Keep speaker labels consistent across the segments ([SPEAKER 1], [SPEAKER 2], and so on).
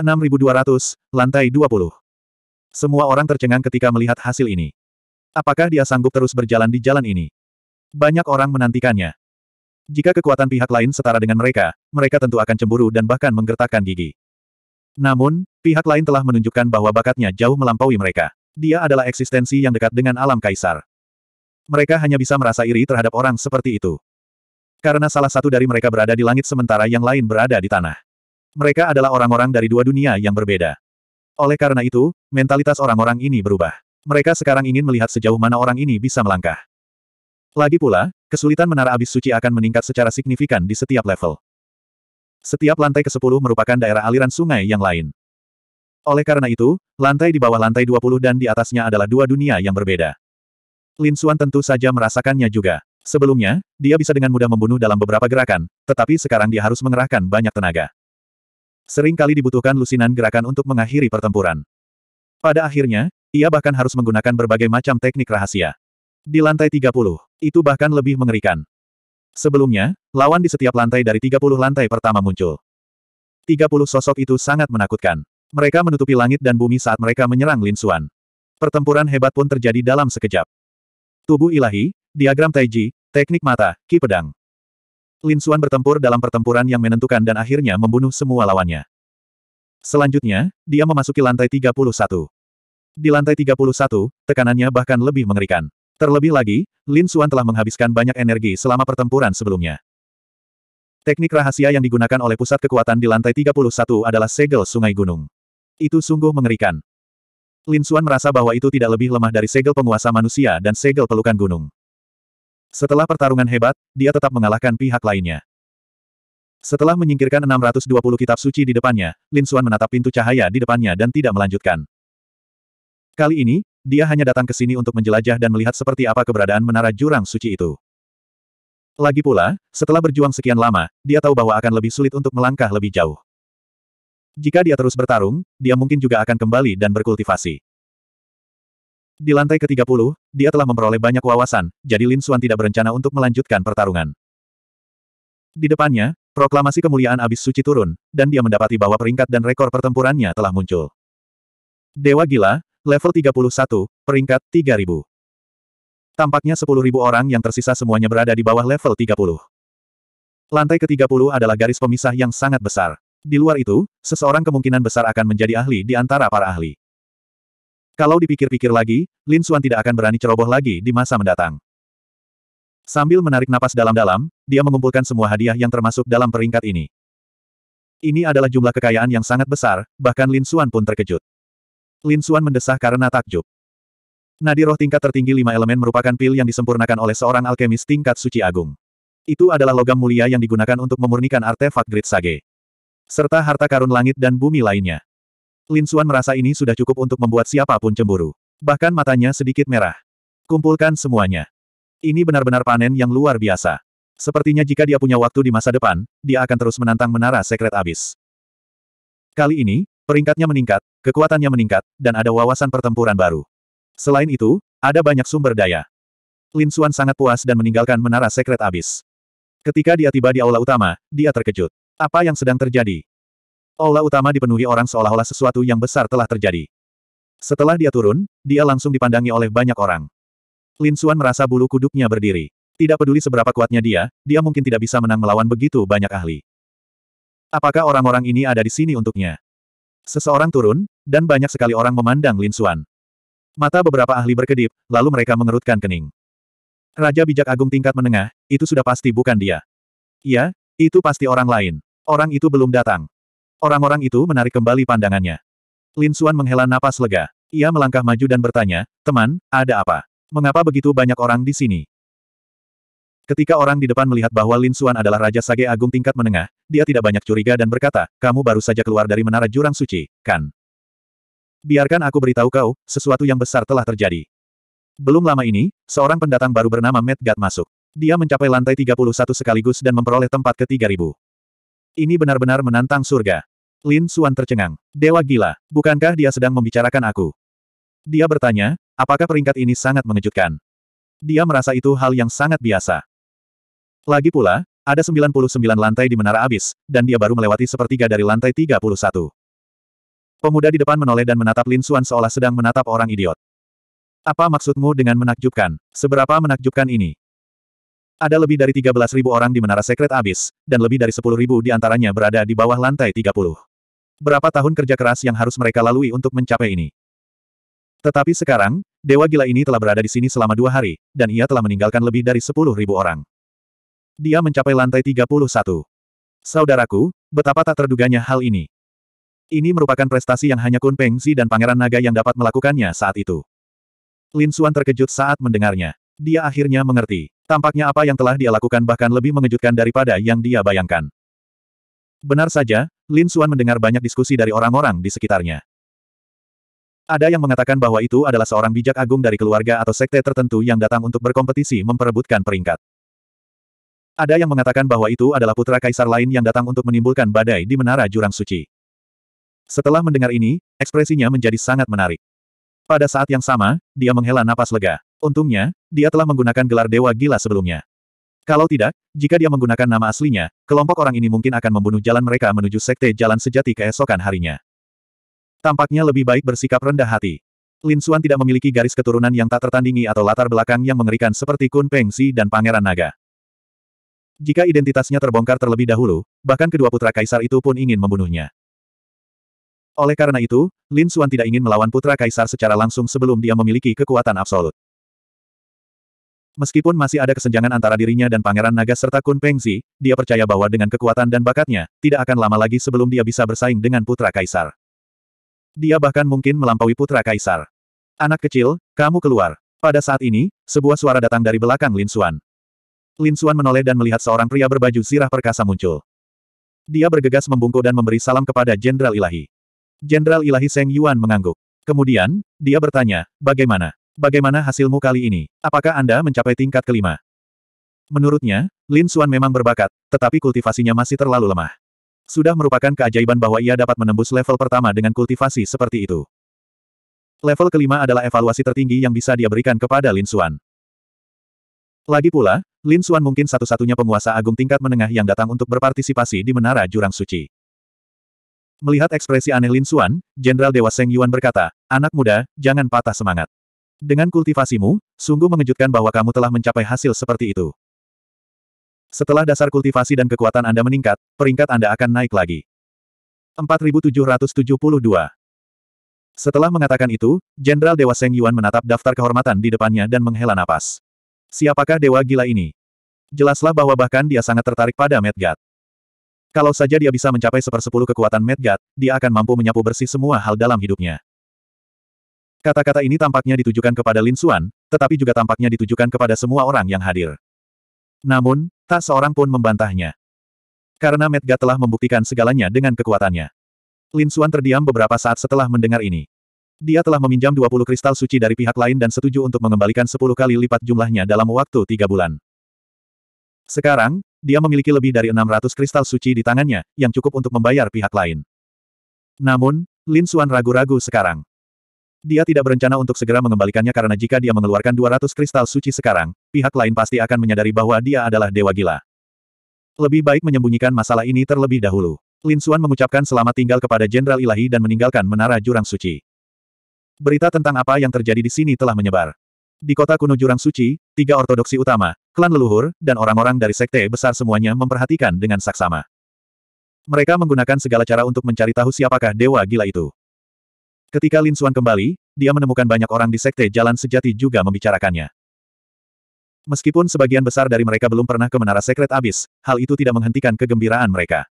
[SPEAKER 1] 6200, lantai 20. Semua orang tercengang ketika melihat hasil ini. Apakah dia sanggup terus berjalan di jalan ini? Banyak orang menantikannya. Jika kekuatan pihak lain setara dengan mereka, mereka tentu akan cemburu dan bahkan menggertakkan gigi. Namun, pihak lain telah menunjukkan bahwa bakatnya jauh melampaui mereka. Dia adalah eksistensi yang dekat dengan alam kaisar. Mereka hanya bisa merasa iri terhadap orang seperti itu. Karena salah satu dari mereka berada di langit sementara yang lain berada di tanah. Mereka adalah orang-orang dari dua dunia yang berbeda. Oleh karena itu, mentalitas orang-orang ini berubah. Mereka sekarang ingin melihat sejauh mana orang ini bisa melangkah. Lagi pula, kesulitan menara abis suci akan meningkat secara signifikan di setiap level. Setiap lantai ke-10 merupakan daerah aliran sungai yang lain. Oleh karena itu, lantai di bawah lantai 20 dan di atasnya adalah dua dunia yang berbeda. Lin Xuan tentu saja merasakannya juga. Sebelumnya, dia bisa dengan mudah membunuh dalam beberapa gerakan, tetapi sekarang dia harus mengerahkan banyak tenaga. Seringkali dibutuhkan lusinan gerakan untuk mengakhiri pertempuran. Pada akhirnya, ia bahkan harus menggunakan berbagai macam teknik rahasia. Di lantai 30, itu bahkan lebih mengerikan. Sebelumnya, lawan di setiap lantai dari 30 lantai pertama muncul. 30 sosok itu sangat menakutkan. Mereka menutupi langit dan bumi saat mereka menyerang Lin Xuan. Pertempuran hebat pun terjadi dalam sekejap. Tubuh ilahi, diagram Taiji, teknik mata, ki pedang. Lin Xuan bertempur dalam pertempuran yang menentukan dan akhirnya membunuh semua lawannya. Selanjutnya, dia memasuki lantai 31. Di lantai 31, tekanannya bahkan lebih mengerikan. Terlebih lagi, Lin Xuan telah menghabiskan banyak energi selama pertempuran sebelumnya. Teknik rahasia yang digunakan oleh pusat kekuatan di lantai 31 adalah segel sungai gunung. Itu sungguh mengerikan. Lin Xuan merasa bahwa itu tidak lebih lemah dari segel penguasa manusia dan segel pelukan gunung. Setelah pertarungan hebat, dia tetap mengalahkan pihak lainnya. Setelah menyingkirkan 620 kitab suci di depannya, Lin Xuan menatap pintu cahaya di depannya dan tidak melanjutkan. Kali ini, dia hanya datang ke sini untuk menjelajah dan melihat seperti apa keberadaan menara jurang suci itu. Lagi pula, setelah berjuang sekian lama, dia tahu bahwa akan lebih sulit untuk melangkah lebih jauh. Jika dia terus bertarung, dia mungkin juga akan kembali dan berkultivasi. Di lantai ke-30, dia telah memperoleh banyak wawasan, jadi Lin Suan tidak berencana untuk melanjutkan pertarungan. Di depannya, proklamasi kemuliaan abis suci turun, dan dia mendapati bahwa peringkat dan rekor pertempurannya telah muncul. Dewa Gila, level 31, peringkat 3000. Tampaknya 10.000 orang yang tersisa semuanya berada di bawah level 30. Lantai ke-30 adalah garis pemisah yang sangat besar. Di luar itu, seseorang kemungkinan besar akan menjadi ahli di antara para ahli. Kalau dipikir-pikir lagi, Lin Xuan tidak akan berani ceroboh lagi di masa mendatang. Sambil menarik napas dalam-dalam, dia mengumpulkan semua hadiah yang termasuk dalam peringkat ini. Ini adalah jumlah kekayaan yang sangat besar, bahkan Lin Xuan pun terkejut. Lin Xuan mendesah karena takjub. Nadi roh tingkat tertinggi lima elemen merupakan pil yang disempurnakan oleh seorang alkemis tingkat suci agung. Itu adalah logam mulia yang digunakan untuk memurnikan artefak Grid Sage. Serta harta karun langit dan bumi lainnya. Lin Xuan merasa ini sudah cukup untuk membuat siapapun cemburu. Bahkan matanya sedikit merah. Kumpulkan semuanya. Ini benar-benar panen yang luar biasa. Sepertinya jika dia punya waktu di masa depan, dia akan terus menantang menara sekret abis. Kali ini, peringkatnya meningkat, kekuatannya meningkat, dan ada wawasan pertempuran baru. Selain itu, ada banyak sumber daya. Lin Xuan sangat puas dan meninggalkan menara sekret abis. Ketika dia tiba di aula utama, dia terkejut. Apa yang sedang terjadi? Aula utama dipenuhi orang seolah-olah sesuatu yang besar telah terjadi. Setelah dia turun, dia langsung dipandangi oleh banyak orang. Lin Xuan merasa bulu kuduknya berdiri. Tidak peduli seberapa kuatnya dia, dia mungkin tidak bisa menang melawan begitu banyak ahli. Apakah orang-orang ini ada di sini untuknya? Seseorang turun, dan banyak sekali orang memandang Lin Xuan. Mata beberapa ahli berkedip, lalu mereka mengerutkan kening. Raja bijak agung tingkat menengah, itu sudah pasti bukan dia. Ya, itu pasti orang lain. Orang itu belum datang. Orang-orang itu menarik kembali pandangannya. Lin Xuan menghela napas lega. Ia melangkah maju dan bertanya, teman, ada apa? Mengapa begitu banyak orang di sini? Ketika orang di depan melihat bahwa Lin Xuan adalah Raja Sage Agung tingkat menengah, dia tidak banyak curiga dan berkata, kamu baru saja keluar dari Menara Jurang Suci, kan? Biarkan aku beritahu kau, sesuatu yang besar telah terjadi. Belum lama ini, seorang pendatang baru bernama Gat masuk. Dia mencapai lantai 31 sekaligus dan memperoleh tempat ke 3000. Ini benar-benar menantang surga. Lin Suan tercengang. Dewa gila, bukankah dia sedang membicarakan aku? Dia bertanya, apakah peringkat ini sangat mengejutkan? Dia merasa itu hal yang sangat biasa. Lagi pula, ada 99 lantai di menara abis, dan dia baru melewati sepertiga dari lantai 31. Pemuda di depan menoleh dan menatap Lin Suan seolah sedang menatap orang idiot. Apa maksudmu dengan menakjubkan? Seberapa menakjubkan ini? Ada lebih dari 13.000 orang di Menara Sekret Abis, dan lebih dari 10.000 di antaranya berada di bawah lantai 30. Berapa tahun kerja keras yang harus mereka lalui untuk mencapai ini. Tetapi sekarang, dewa gila ini telah berada di sini selama dua hari, dan ia telah meninggalkan lebih dari sepuluh ribu orang. Dia mencapai lantai 31. Saudaraku, betapa tak terduganya hal ini. Ini merupakan prestasi yang hanya Kun Pengzi dan Pangeran Naga yang dapat melakukannya saat itu. Lin Xuan terkejut saat mendengarnya. Dia akhirnya mengerti. Tampaknya apa yang telah dia lakukan bahkan lebih mengejutkan daripada yang dia bayangkan. Benar saja, Lin Suan mendengar banyak diskusi dari orang-orang di sekitarnya. Ada yang mengatakan bahwa itu adalah seorang bijak agung dari keluarga atau sekte tertentu yang datang untuk berkompetisi memperebutkan peringkat. Ada yang mengatakan bahwa itu adalah putra kaisar lain yang datang untuk menimbulkan badai di menara jurang suci. Setelah mendengar ini, ekspresinya menjadi sangat menarik. Pada saat yang sama, dia menghela napas lega. Untungnya, dia telah menggunakan gelar dewa gila sebelumnya. Kalau tidak, jika dia menggunakan nama aslinya, kelompok orang ini mungkin akan membunuh jalan mereka menuju sekte jalan sejati keesokan harinya. Tampaknya lebih baik bersikap rendah hati. Lin Xuan tidak memiliki garis keturunan yang tak tertandingi atau latar belakang yang mengerikan seperti Kun Peng Si dan Pangeran Naga. Jika identitasnya terbongkar terlebih dahulu, bahkan kedua putra kaisar itu pun ingin membunuhnya. Oleh karena itu, Lin Xuan tidak ingin melawan putra kaisar secara langsung sebelum dia memiliki kekuatan absolut. Meskipun masih ada kesenjangan antara dirinya dan Pangeran Naga serta Kun Pengzi, dia percaya bahwa dengan kekuatan dan bakatnya, tidak akan lama lagi sebelum dia bisa bersaing dengan Putra Kaisar. Dia bahkan mungkin melampaui Putra Kaisar. Anak kecil, kamu keluar. Pada saat ini, sebuah suara datang dari belakang Lin Xuan. Lin Xuan menoleh dan melihat seorang pria berbaju sirah perkasa muncul. Dia bergegas membungkuk dan memberi salam kepada Jenderal Ilahi. Jenderal Ilahi Seng Yuan mengangguk. Kemudian, dia bertanya, bagaimana? bagaimana hasilmu kali ini? Apakah Anda mencapai tingkat kelima? Menurutnya, Lin Xuan memang berbakat, tetapi kultivasinya masih terlalu lemah. Sudah merupakan keajaiban bahwa ia dapat menembus level pertama dengan kultivasi seperti itu. Level kelima adalah evaluasi tertinggi yang bisa dia berikan kepada Lin Xuan. Lagi pula, Lin Xuan mungkin satu-satunya penguasa agung tingkat menengah yang datang untuk berpartisipasi di Menara Jurang Suci. Melihat ekspresi aneh Lin Xuan, Jenderal Dewa Seng Yuan berkata, Anak muda, jangan patah semangat. Dengan kultivasimu, sungguh mengejutkan bahwa kamu telah mencapai hasil seperti itu. Setelah dasar kultivasi dan kekuatan Anda meningkat, peringkat Anda akan naik lagi. 4772 Setelah mengatakan itu, Jenderal Dewa Seng Yuan menatap daftar kehormatan di depannya dan menghela napas. Siapakah dewa gila ini? Jelaslah bahwa bahkan dia sangat tertarik pada Medgat. Kalau saja dia bisa mencapai sepersepuluh kekuatan Medgat, dia akan mampu menyapu bersih semua hal dalam hidupnya. Kata-kata ini tampaknya ditujukan kepada Lin Xuan, tetapi juga tampaknya ditujukan kepada semua orang yang hadir. Namun, tak seorang pun membantahnya. Karena Medga telah membuktikan segalanya dengan kekuatannya. Lin Xuan terdiam beberapa saat setelah mendengar ini. Dia telah meminjam 20 kristal suci dari pihak lain dan setuju untuk mengembalikan 10 kali lipat jumlahnya dalam waktu tiga bulan. Sekarang, dia memiliki lebih dari 600 kristal suci di tangannya, yang cukup untuk membayar pihak lain. Namun, Lin Xuan ragu-ragu sekarang. Dia tidak berencana untuk segera mengembalikannya karena jika dia mengeluarkan 200 kristal suci sekarang, pihak lain pasti akan menyadari bahwa dia adalah dewa gila. Lebih baik menyembunyikan masalah ini terlebih dahulu. Lin Xuan mengucapkan selamat tinggal kepada Jenderal Ilahi dan meninggalkan Menara Jurang Suci. Berita tentang apa yang terjadi di sini telah menyebar. Di kota kuno Jurang Suci, tiga ortodoksi utama, klan leluhur, dan orang-orang dari sekte besar semuanya memperhatikan dengan saksama. Mereka menggunakan segala cara untuk mencari tahu siapakah dewa gila itu. Ketika Lin Xuan kembali, dia menemukan banyak orang di Sekte Jalan Sejati juga membicarakannya. Meskipun sebagian besar dari mereka belum pernah ke Menara Sekret Abis, hal itu tidak menghentikan kegembiraan mereka.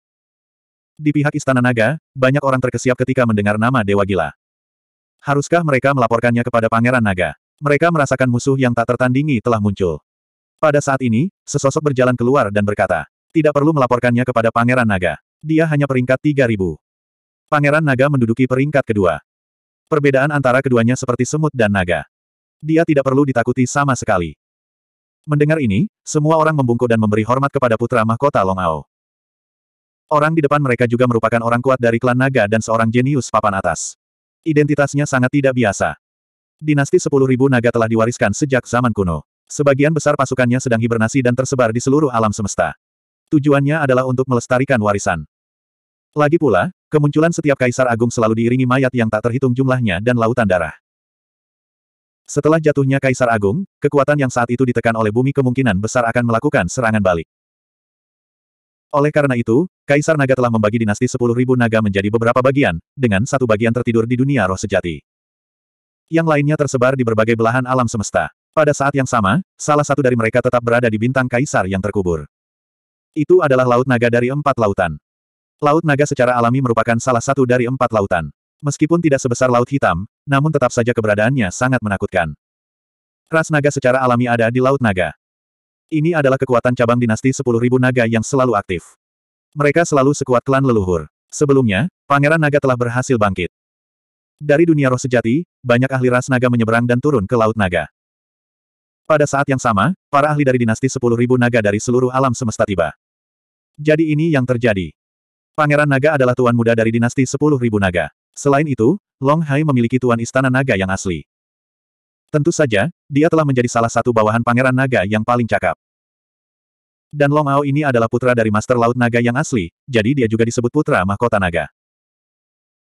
[SPEAKER 1] Di pihak Istana Naga, banyak orang terkesiap ketika mendengar nama Dewa Gila. Haruskah mereka melaporkannya kepada Pangeran Naga? Mereka merasakan musuh yang tak tertandingi telah muncul. Pada saat ini, sesosok berjalan keluar dan berkata, tidak perlu melaporkannya kepada Pangeran Naga. Dia hanya peringkat 3000. Pangeran Naga menduduki peringkat kedua. Perbedaan antara keduanya seperti semut dan naga. Dia tidak perlu ditakuti sama sekali. Mendengar ini, semua orang membungkuk dan memberi hormat kepada putra mahkota Long Ao. Orang di depan mereka juga merupakan orang kuat dari klan naga dan seorang jenius papan atas. Identitasnya sangat tidak biasa. Dinasti 10.000 naga telah diwariskan sejak zaman kuno. Sebagian besar pasukannya sedang hibernasi dan tersebar di seluruh alam semesta. Tujuannya adalah untuk melestarikan warisan. Lagi pula, Kemunculan setiap kaisar agung selalu diiringi mayat yang tak terhitung jumlahnya dan lautan darah. Setelah jatuhnya kaisar agung, kekuatan yang saat itu ditekan oleh bumi kemungkinan besar akan melakukan serangan balik. Oleh karena itu, Kaisar Naga telah membagi dinasti 10.000 naga menjadi beberapa bagian, dengan satu bagian tertidur di dunia roh sejati. Yang lainnya tersebar di berbagai belahan alam semesta. Pada saat yang sama, salah satu dari mereka tetap berada di bintang kaisar yang terkubur. Itu adalah laut naga dari empat lautan. Laut naga secara alami merupakan salah satu dari empat lautan. Meskipun tidak sebesar Laut Hitam, namun tetap saja keberadaannya sangat menakutkan. Ras naga secara alami ada di Laut Naga. Ini adalah kekuatan cabang dinasti 10.000 naga yang selalu aktif. Mereka selalu sekuat klan leluhur. Sebelumnya, Pangeran Naga telah berhasil bangkit. Dari dunia roh sejati, banyak ahli ras naga menyeberang dan turun ke Laut Naga. Pada saat yang sama, para ahli dari dinasti 10.000 naga dari seluruh alam semesta tiba. Jadi ini yang terjadi. Pangeran Naga adalah tuan muda dari dinasti sepuluh ribu naga. Selain itu, Long Hai memiliki tuan istana naga yang asli. Tentu saja, dia telah menjadi salah satu bawahan pangeran naga yang paling cakap. Dan Long Ao ini adalah putra dari Master Laut Naga yang asli, jadi dia juga disebut putra mahkota naga.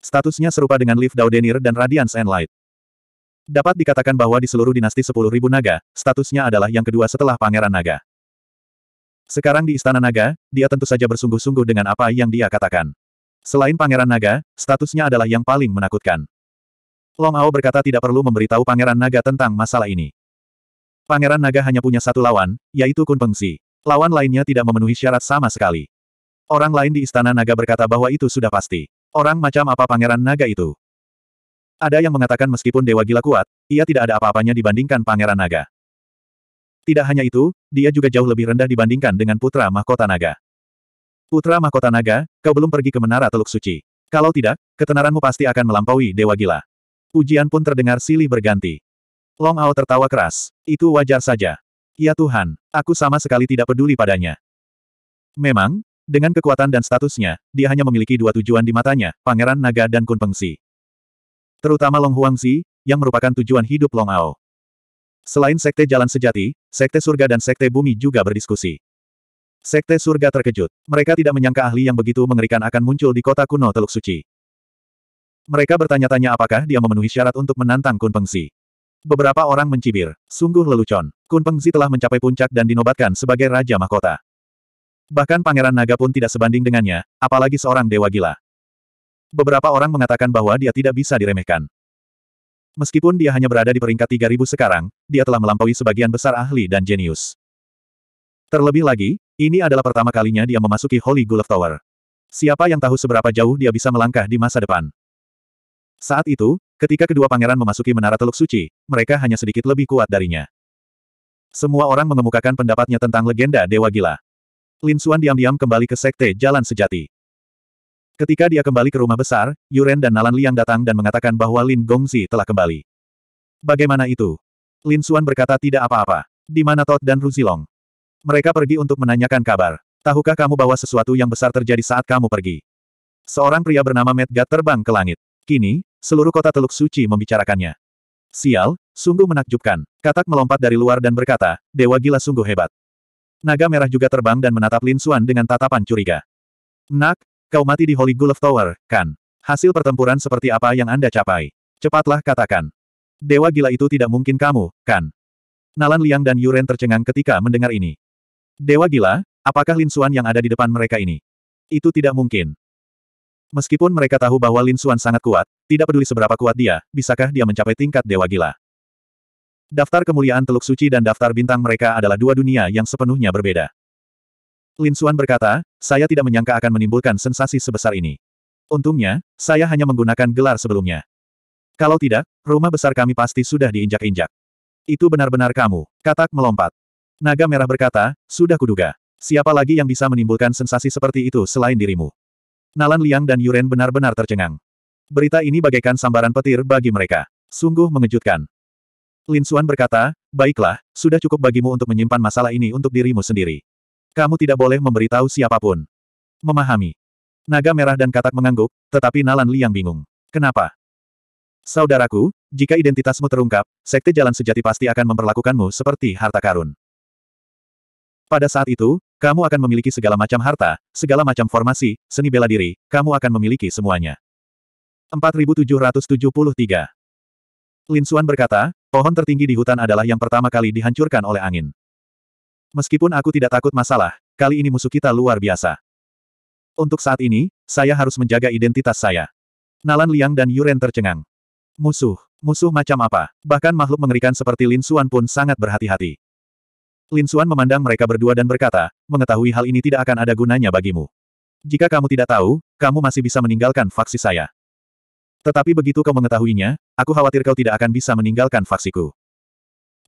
[SPEAKER 1] Statusnya serupa dengan Leaf Daudenir dan Radiance and Light. Dapat dikatakan bahwa di seluruh dinasti sepuluh ribu naga, statusnya adalah yang kedua setelah pangeran naga. Sekarang di Istana Naga, dia tentu saja bersungguh-sungguh dengan apa yang dia katakan. Selain Pangeran Naga, statusnya adalah yang paling menakutkan. Long Ao berkata tidak perlu memberitahu Pangeran Naga tentang masalah ini. Pangeran Naga hanya punya satu lawan, yaitu Kun Pengsi. Lawan lainnya tidak memenuhi syarat sama sekali. Orang lain di Istana Naga berkata bahwa itu sudah pasti. Orang macam apa Pangeran Naga itu? Ada yang mengatakan meskipun Dewa Gila kuat, ia tidak ada apa-apanya dibandingkan Pangeran Naga. Tidak hanya itu, dia juga jauh lebih rendah dibandingkan dengan Putra Mahkota Naga. Putra Mahkota Naga, kau belum pergi ke Menara Teluk Suci. Kalau tidak, ketenaranmu pasti akan melampaui Dewa Gila. Ujian pun terdengar silih berganti. Long Ao tertawa keras. Itu wajar saja. Ya Tuhan, aku sama sekali tidak peduli padanya. Memang, dengan kekuatan dan statusnya, dia hanya memiliki dua tujuan di matanya, Pangeran Naga dan Kun Pengsi. Terutama Long Huangzi, yang merupakan tujuan hidup Long Ao. Selain Sekte Jalan Sejati, Sekte Surga dan Sekte Bumi juga berdiskusi. Sekte Surga terkejut. Mereka tidak menyangka ahli yang begitu mengerikan akan muncul di kota kuno Teluk Suci. Mereka bertanya-tanya apakah dia memenuhi syarat untuk menantang Kun Pengsi. Beberapa orang mencibir. Sungguh lelucon. Kun Pengsi telah mencapai puncak dan dinobatkan sebagai Raja Mahkota. Bahkan Pangeran Naga pun tidak sebanding dengannya, apalagi seorang dewa gila. Beberapa orang mengatakan bahwa dia tidak bisa diremehkan. Meskipun dia hanya berada di peringkat 3000 sekarang, dia telah melampaui sebagian besar ahli dan jenius. Terlebih lagi, ini adalah pertama kalinya dia memasuki Holy Gulf Tower. Siapa yang tahu seberapa jauh dia bisa melangkah di masa depan? Saat itu, ketika kedua pangeran memasuki menara teluk suci, mereka hanya sedikit lebih kuat darinya. Semua orang mengemukakan pendapatnya tentang legenda Dewa Gila. Lin Xuan diam-diam kembali ke Sekte Jalan Sejati. Ketika dia kembali ke rumah besar, Yuren dan Nalan Liang datang dan mengatakan bahwa Lin Gongzi telah kembali. Bagaimana itu? Lin Xuan berkata tidak apa-apa. Di mana Todd dan Ruzilong? Mereka pergi untuk menanyakan kabar. Tahukah kamu bahwa sesuatu yang besar terjadi saat kamu pergi? Seorang pria bernama Medgat terbang ke langit. Kini, seluruh kota Teluk Suci membicarakannya. Sial, sungguh menakjubkan. Katak melompat dari luar dan berkata, Dewa gila sungguh hebat. Naga merah juga terbang dan menatap Lin Xuan dengan tatapan curiga. Nak, Kau mati di Holy Gulf Tower, kan? Hasil pertempuran seperti apa yang Anda capai? Cepatlah katakan. Dewa gila itu tidak mungkin kamu, kan? Nalan Liang dan Yuren tercengang ketika mendengar ini. Dewa gila, apakah Lin Xuan yang ada di depan mereka ini? Itu tidak mungkin. Meskipun mereka tahu bahwa Lin Xuan sangat kuat, tidak peduli seberapa kuat dia, bisakah dia mencapai tingkat Dewa Gila? Daftar kemuliaan Teluk Suci dan daftar bintang mereka adalah dua dunia yang sepenuhnya berbeda. Lin Suan berkata, saya tidak menyangka akan menimbulkan sensasi sebesar ini. Untungnya, saya hanya menggunakan gelar sebelumnya. Kalau tidak, rumah besar kami pasti sudah diinjak-injak. Itu benar-benar kamu, katak melompat. Naga merah berkata, sudah kuduga. Siapa lagi yang bisa menimbulkan sensasi seperti itu selain dirimu? Nalan Liang dan Yuren benar-benar tercengang. Berita ini bagaikan sambaran petir bagi mereka. Sungguh mengejutkan. Lin Suan berkata, baiklah, sudah cukup bagimu untuk menyimpan masalah ini untuk dirimu sendiri. Kamu tidak boleh memberitahu siapapun. Memahami. Naga merah dan katak mengangguk, tetapi Nalan Liang bingung. Kenapa? Saudaraku, jika identitasmu terungkap, Sekte Jalan Sejati pasti akan memperlakukanmu seperti harta karun. Pada saat itu, kamu akan memiliki segala macam harta, segala macam formasi, seni bela diri, kamu akan memiliki semuanya. 4773 Lin Xuan berkata, pohon tertinggi di hutan adalah yang pertama kali dihancurkan oleh angin. Meskipun aku tidak takut masalah, kali ini musuh kita luar biasa. Untuk saat ini, saya harus menjaga identitas saya. Nalan Liang dan Yuren tercengang. Musuh, musuh macam apa? Bahkan makhluk mengerikan seperti Lin Xuan pun sangat berhati-hati. Lin Xuan memandang mereka berdua dan berkata, mengetahui hal ini tidak akan ada gunanya bagimu. Jika kamu tidak tahu, kamu masih bisa meninggalkan faksi saya. Tetapi begitu kau mengetahuinya, aku khawatir kau tidak akan bisa meninggalkan faksiku.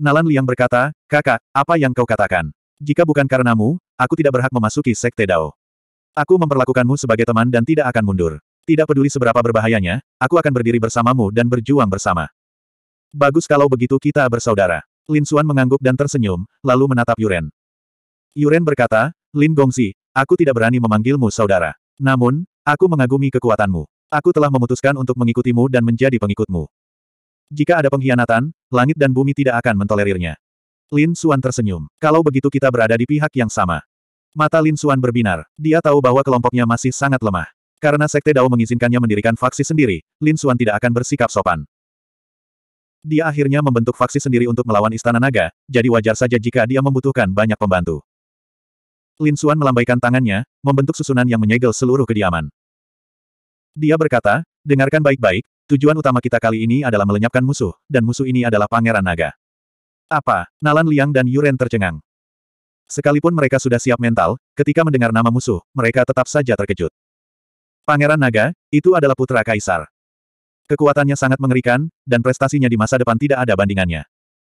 [SPEAKER 1] Nalan Liang berkata, kakak, apa yang kau katakan? Jika bukan karenamu, aku tidak berhak memasuki Sekte Dao. Aku memperlakukanmu sebagai teman dan tidak akan mundur. Tidak peduli seberapa berbahayanya, aku akan berdiri bersamamu dan berjuang bersama. Bagus kalau begitu kita bersaudara. Lin Xuan mengangguk dan tersenyum, lalu menatap Yuren. Yuren berkata, Lin Gongzi, aku tidak berani memanggilmu saudara. Namun, aku mengagumi kekuatanmu. Aku telah memutuskan untuk mengikutimu dan menjadi pengikutmu. Jika ada pengkhianatan, langit dan bumi tidak akan mentolerirnya. Lin Suan tersenyum. Kalau begitu kita berada di pihak yang sama. Mata Lin Suan berbinar. Dia tahu bahwa kelompoknya masih sangat lemah. Karena Sekte Dao mengizinkannya mendirikan faksi sendiri, Lin Suan tidak akan bersikap sopan. Dia akhirnya membentuk faksi sendiri untuk melawan Istana Naga, jadi wajar saja jika dia membutuhkan banyak pembantu. Lin Suan melambaikan tangannya, membentuk susunan yang menyegel seluruh kediaman. Dia berkata, dengarkan baik-baik, Tujuan utama kita kali ini adalah melenyapkan musuh, dan musuh ini adalah Pangeran Naga. Apa? Nalan Liang dan Yuren tercengang. Sekalipun mereka sudah siap mental, ketika mendengar nama musuh, mereka tetap saja terkejut. Pangeran Naga, itu adalah putra Kaisar. Kekuatannya sangat mengerikan, dan prestasinya di masa depan tidak ada bandingannya.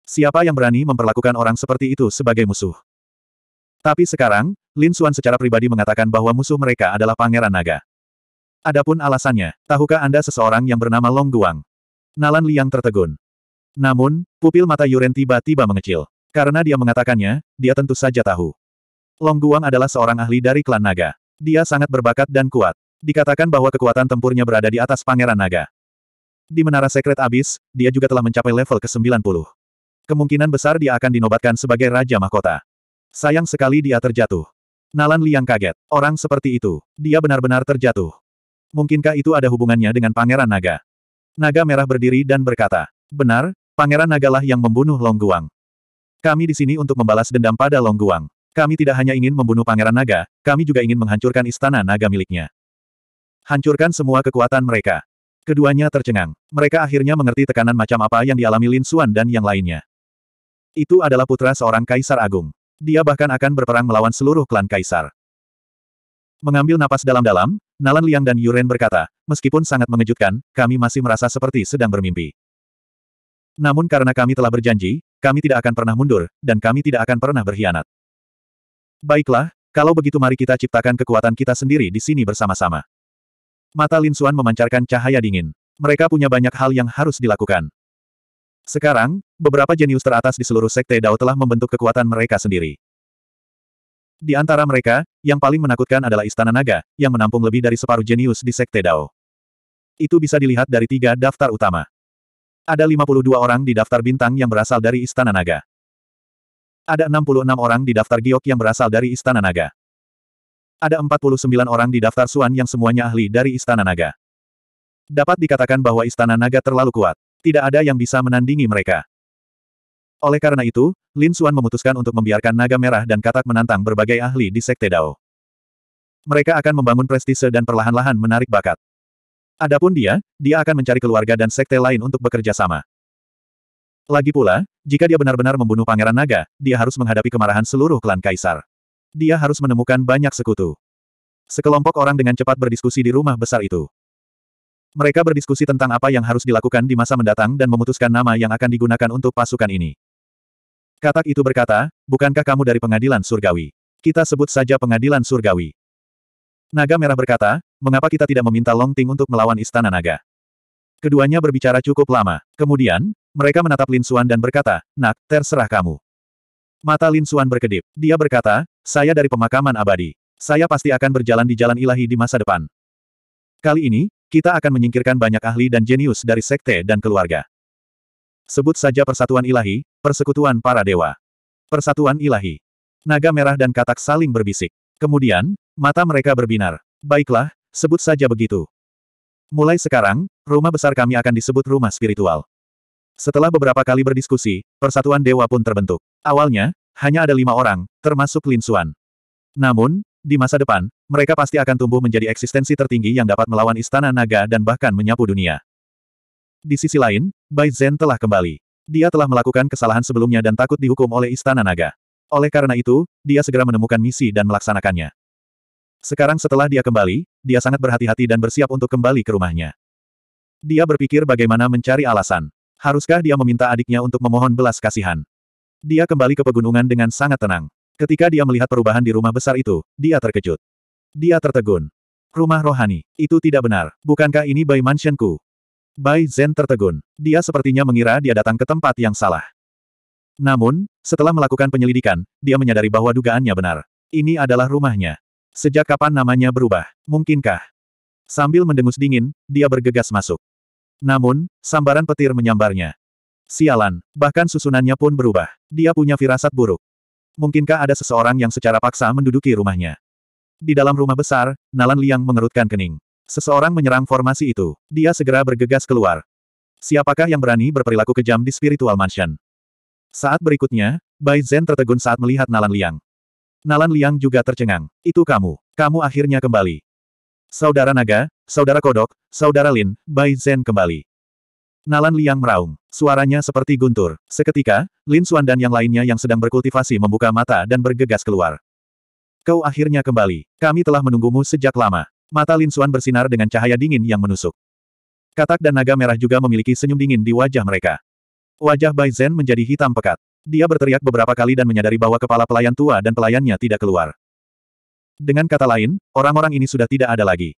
[SPEAKER 1] Siapa yang berani memperlakukan orang seperti itu sebagai musuh? Tapi sekarang, Lin Xuan secara pribadi mengatakan bahwa musuh mereka adalah Pangeran Naga. Adapun alasannya, tahukah Anda seseorang yang bernama Long Guang? Nalan Liang tertegun. Namun, pupil mata Yuren tiba-tiba mengecil. Karena dia mengatakannya, dia tentu saja tahu. Long Guang adalah seorang ahli dari klan naga. Dia sangat berbakat dan kuat. Dikatakan bahwa kekuatan tempurnya berada di atas pangeran naga. Di Menara Sekret Abis, dia juga telah mencapai level ke-90. Kemungkinan besar dia akan dinobatkan sebagai Raja Mahkota. Sayang sekali dia terjatuh. Nalan Liang kaget. Orang seperti itu. Dia benar-benar terjatuh. Mungkinkah itu ada hubungannya dengan Pangeran Naga? Naga Merah berdiri dan berkata, Benar, Pangeran Nagalah yang membunuh Longguang. Kami di sini untuk membalas dendam pada Longguang. Kami tidak hanya ingin membunuh Pangeran Naga, kami juga ingin menghancurkan istana naga miliknya. Hancurkan semua kekuatan mereka. Keduanya tercengang. Mereka akhirnya mengerti tekanan macam apa yang dialami Lin Xuan dan yang lainnya. Itu adalah putra seorang kaisar agung. Dia bahkan akan berperang melawan seluruh klan kaisar. Mengambil napas dalam-dalam, Nalan Liang dan Yuren berkata, meskipun sangat mengejutkan, kami masih merasa seperti sedang bermimpi. Namun karena kami telah berjanji, kami tidak akan pernah mundur, dan kami tidak akan pernah berkhianat. Baiklah, kalau begitu mari kita ciptakan kekuatan kita sendiri di sini bersama-sama. Mata Lin Xuan memancarkan cahaya dingin. Mereka punya banyak hal yang harus dilakukan. Sekarang, beberapa jenius teratas di seluruh sekte Dao telah membentuk kekuatan mereka sendiri. Di antara mereka, yang paling menakutkan adalah Istana Naga, yang menampung lebih dari separuh jenius di Sekte Dao. Itu bisa dilihat dari tiga daftar utama. Ada 52 orang di daftar bintang yang berasal dari Istana Naga. Ada 66 orang di daftar giok yang berasal dari Istana Naga. Ada 49 orang di daftar Suan yang semuanya ahli dari Istana Naga. Dapat dikatakan bahwa Istana Naga terlalu kuat. Tidak ada yang bisa menandingi mereka. Oleh karena itu, Lin Xuan memutuskan untuk membiarkan naga merah dan katak menantang berbagai ahli di Sekte Dao. Mereka akan membangun prestise dan perlahan-lahan menarik bakat. Adapun dia, dia akan mencari keluarga dan sekte lain untuk bekerja sama. Lagi pula, jika dia benar-benar membunuh Pangeran Naga, dia harus menghadapi kemarahan seluruh klan Kaisar. Dia harus menemukan banyak sekutu. Sekelompok orang dengan cepat berdiskusi di rumah besar itu. Mereka berdiskusi tentang apa yang harus dilakukan di masa mendatang dan memutuskan nama yang akan digunakan untuk pasukan ini. Katak itu berkata, bukankah kamu dari pengadilan surgawi? Kita sebut saja pengadilan surgawi. Naga Merah berkata, mengapa kita tidak meminta Long Ting untuk melawan Istana Naga? Keduanya berbicara cukup lama. Kemudian, mereka menatap Lin Suan dan berkata, Nak, terserah kamu. Mata Lin Suan berkedip. Dia berkata, saya dari pemakaman abadi. Saya pasti akan berjalan di jalan ilahi di masa depan. Kali ini, kita akan menyingkirkan banyak ahli dan jenius dari sekte dan keluarga. Sebut saja persatuan ilahi, Persekutuan para dewa. Persatuan ilahi. Naga merah dan katak saling berbisik. Kemudian, mata mereka berbinar. Baiklah, sebut saja begitu. Mulai sekarang, rumah besar kami akan disebut rumah spiritual. Setelah beberapa kali berdiskusi, persatuan dewa pun terbentuk. Awalnya, hanya ada lima orang, termasuk Lin Xuan. Namun, di masa depan, mereka pasti akan tumbuh menjadi eksistensi tertinggi yang dapat melawan istana naga dan bahkan menyapu dunia. Di sisi lain, Bai Zhen telah kembali. Dia telah melakukan kesalahan sebelumnya dan takut dihukum oleh Istana Naga. Oleh karena itu, dia segera menemukan misi dan melaksanakannya. Sekarang setelah dia kembali, dia sangat berhati-hati dan bersiap untuk kembali ke rumahnya. Dia berpikir bagaimana mencari alasan. Haruskah dia meminta adiknya untuk memohon belas kasihan? Dia kembali ke pegunungan dengan sangat tenang. Ketika dia melihat perubahan di rumah besar itu, dia terkejut. Dia tertegun. Rumah rohani, itu tidak benar. Bukankah ini Bai Mansionku? Bai Zen tertegun. Dia sepertinya mengira dia datang ke tempat yang salah. Namun, setelah melakukan penyelidikan, dia menyadari bahwa dugaannya benar. Ini adalah rumahnya. Sejak kapan namanya berubah? Mungkinkah? Sambil mendengus dingin, dia bergegas masuk. Namun, sambaran petir menyambarnya. Sialan, bahkan susunannya pun berubah. Dia punya firasat buruk. Mungkinkah ada seseorang yang secara paksa menduduki rumahnya? Di dalam rumah besar, Nalan Liang mengerutkan kening. Seseorang menyerang formasi itu. Dia segera bergegas keluar. Siapakah yang berani berperilaku kejam di Spiritual Mansion? Saat berikutnya, Bai Zhen tertegun saat melihat Nalan Liang. Nalan Liang juga tercengang. Itu kamu. Kamu akhirnya kembali. Saudara Naga, Saudara Kodok, Saudara Lin, Bai Zhen kembali. Nalan Liang meraung. Suaranya seperti guntur. Seketika, Lin Xuan dan yang lainnya yang sedang berkultivasi membuka mata dan bergegas keluar. Kau akhirnya kembali. Kami telah menunggumu sejak lama. Mata Lin Xuan bersinar dengan cahaya dingin yang menusuk. Katak dan naga merah juga memiliki senyum dingin di wajah mereka. Wajah Bai Zhen menjadi hitam pekat. Dia berteriak beberapa kali dan menyadari bahwa kepala pelayan tua dan pelayannya tidak keluar. Dengan kata lain, orang-orang ini sudah tidak ada lagi.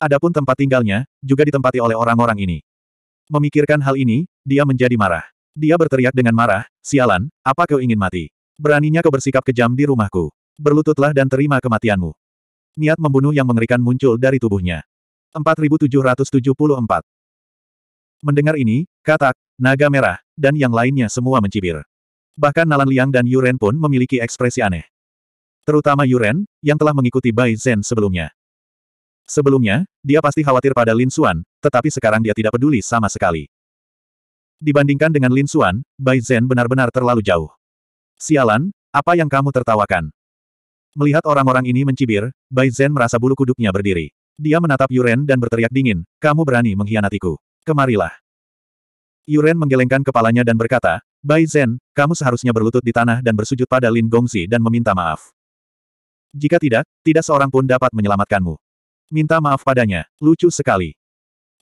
[SPEAKER 1] Adapun tempat tinggalnya, juga ditempati oleh orang-orang ini. Memikirkan hal ini, dia menjadi marah. Dia berteriak dengan marah, sialan, apa kau ingin mati? Beraninya kau bersikap kejam di rumahku. Berlututlah dan terima kematianmu niat membunuh yang mengerikan muncul dari tubuhnya. 4774. Mendengar ini, katak, naga merah, dan yang lainnya semua mencibir. Bahkan Nalan Liang dan Yuren pun memiliki ekspresi aneh. Terutama Yuren, yang telah mengikuti Bai Zhen sebelumnya. Sebelumnya, dia pasti khawatir pada Lin Xuan, tetapi sekarang dia tidak peduli sama sekali. Dibandingkan dengan Lin Xuan, Bai Zhen benar-benar terlalu jauh. Sialan, apa yang kamu tertawakan? Melihat orang-orang ini mencibir, Bai Zhen merasa bulu kuduknya berdiri. Dia menatap Yuren dan berteriak dingin, kamu berani mengkhianatiku. Kemarilah. Yuren menggelengkan kepalanya dan berkata, Bai Zhen, kamu seharusnya berlutut di tanah dan bersujud pada Lin Gongzi dan meminta maaf. Jika tidak, tidak seorang pun dapat menyelamatkanmu. Minta maaf padanya, lucu sekali.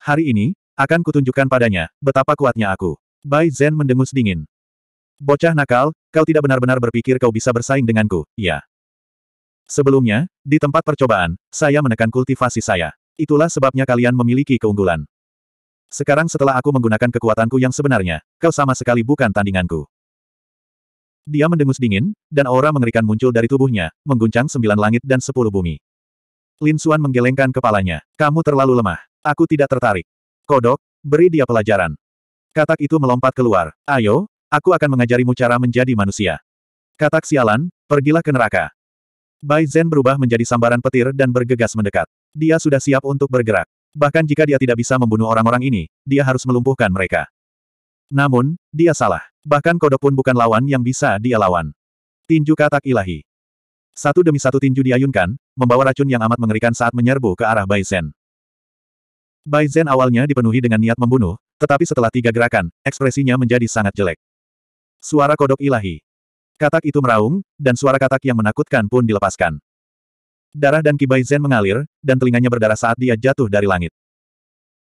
[SPEAKER 1] Hari ini, akan kutunjukkan padanya, betapa kuatnya aku. Bai Zhen mendengus dingin. Bocah nakal, kau tidak benar-benar berpikir kau bisa bersaing denganku, ya. Sebelumnya, di tempat percobaan, saya menekan kultivasi saya. Itulah sebabnya kalian memiliki keunggulan. Sekarang setelah aku menggunakan kekuatanku yang sebenarnya, kau sama sekali bukan tandinganku. Dia mendengus dingin, dan aura mengerikan muncul dari tubuhnya, mengguncang sembilan langit dan sepuluh bumi. Lin Suan menggelengkan kepalanya. Kamu terlalu lemah. Aku tidak tertarik. Kodok, beri dia pelajaran. Katak itu melompat keluar. Ayo, aku akan mengajarimu cara menjadi manusia. Katak sialan, pergilah ke neraka. Bai Zen berubah menjadi sambaran petir dan bergegas mendekat. Dia sudah siap untuk bergerak. Bahkan jika dia tidak bisa membunuh orang-orang ini, dia harus melumpuhkan mereka. Namun, dia salah. Bahkan kodok pun bukan lawan yang bisa dia lawan. Tinju katak ilahi. Satu demi satu tinju diayunkan, membawa racun yang amat mengerikan saat menyerbu ke arah Bai Zen. Bai Zen awalnya dipenuhi dengan niat membunuh, tetapi setelah tiga gerakan, ekspresinya menjadi sangat jelek. Suara kodok ilahi. Katak itu meraung, dan suara katak yang menakutkan pun dilepaskan. Darah dan kibai Zen mengalir, dan telinganya berdarah saat dia jatuh dari langit.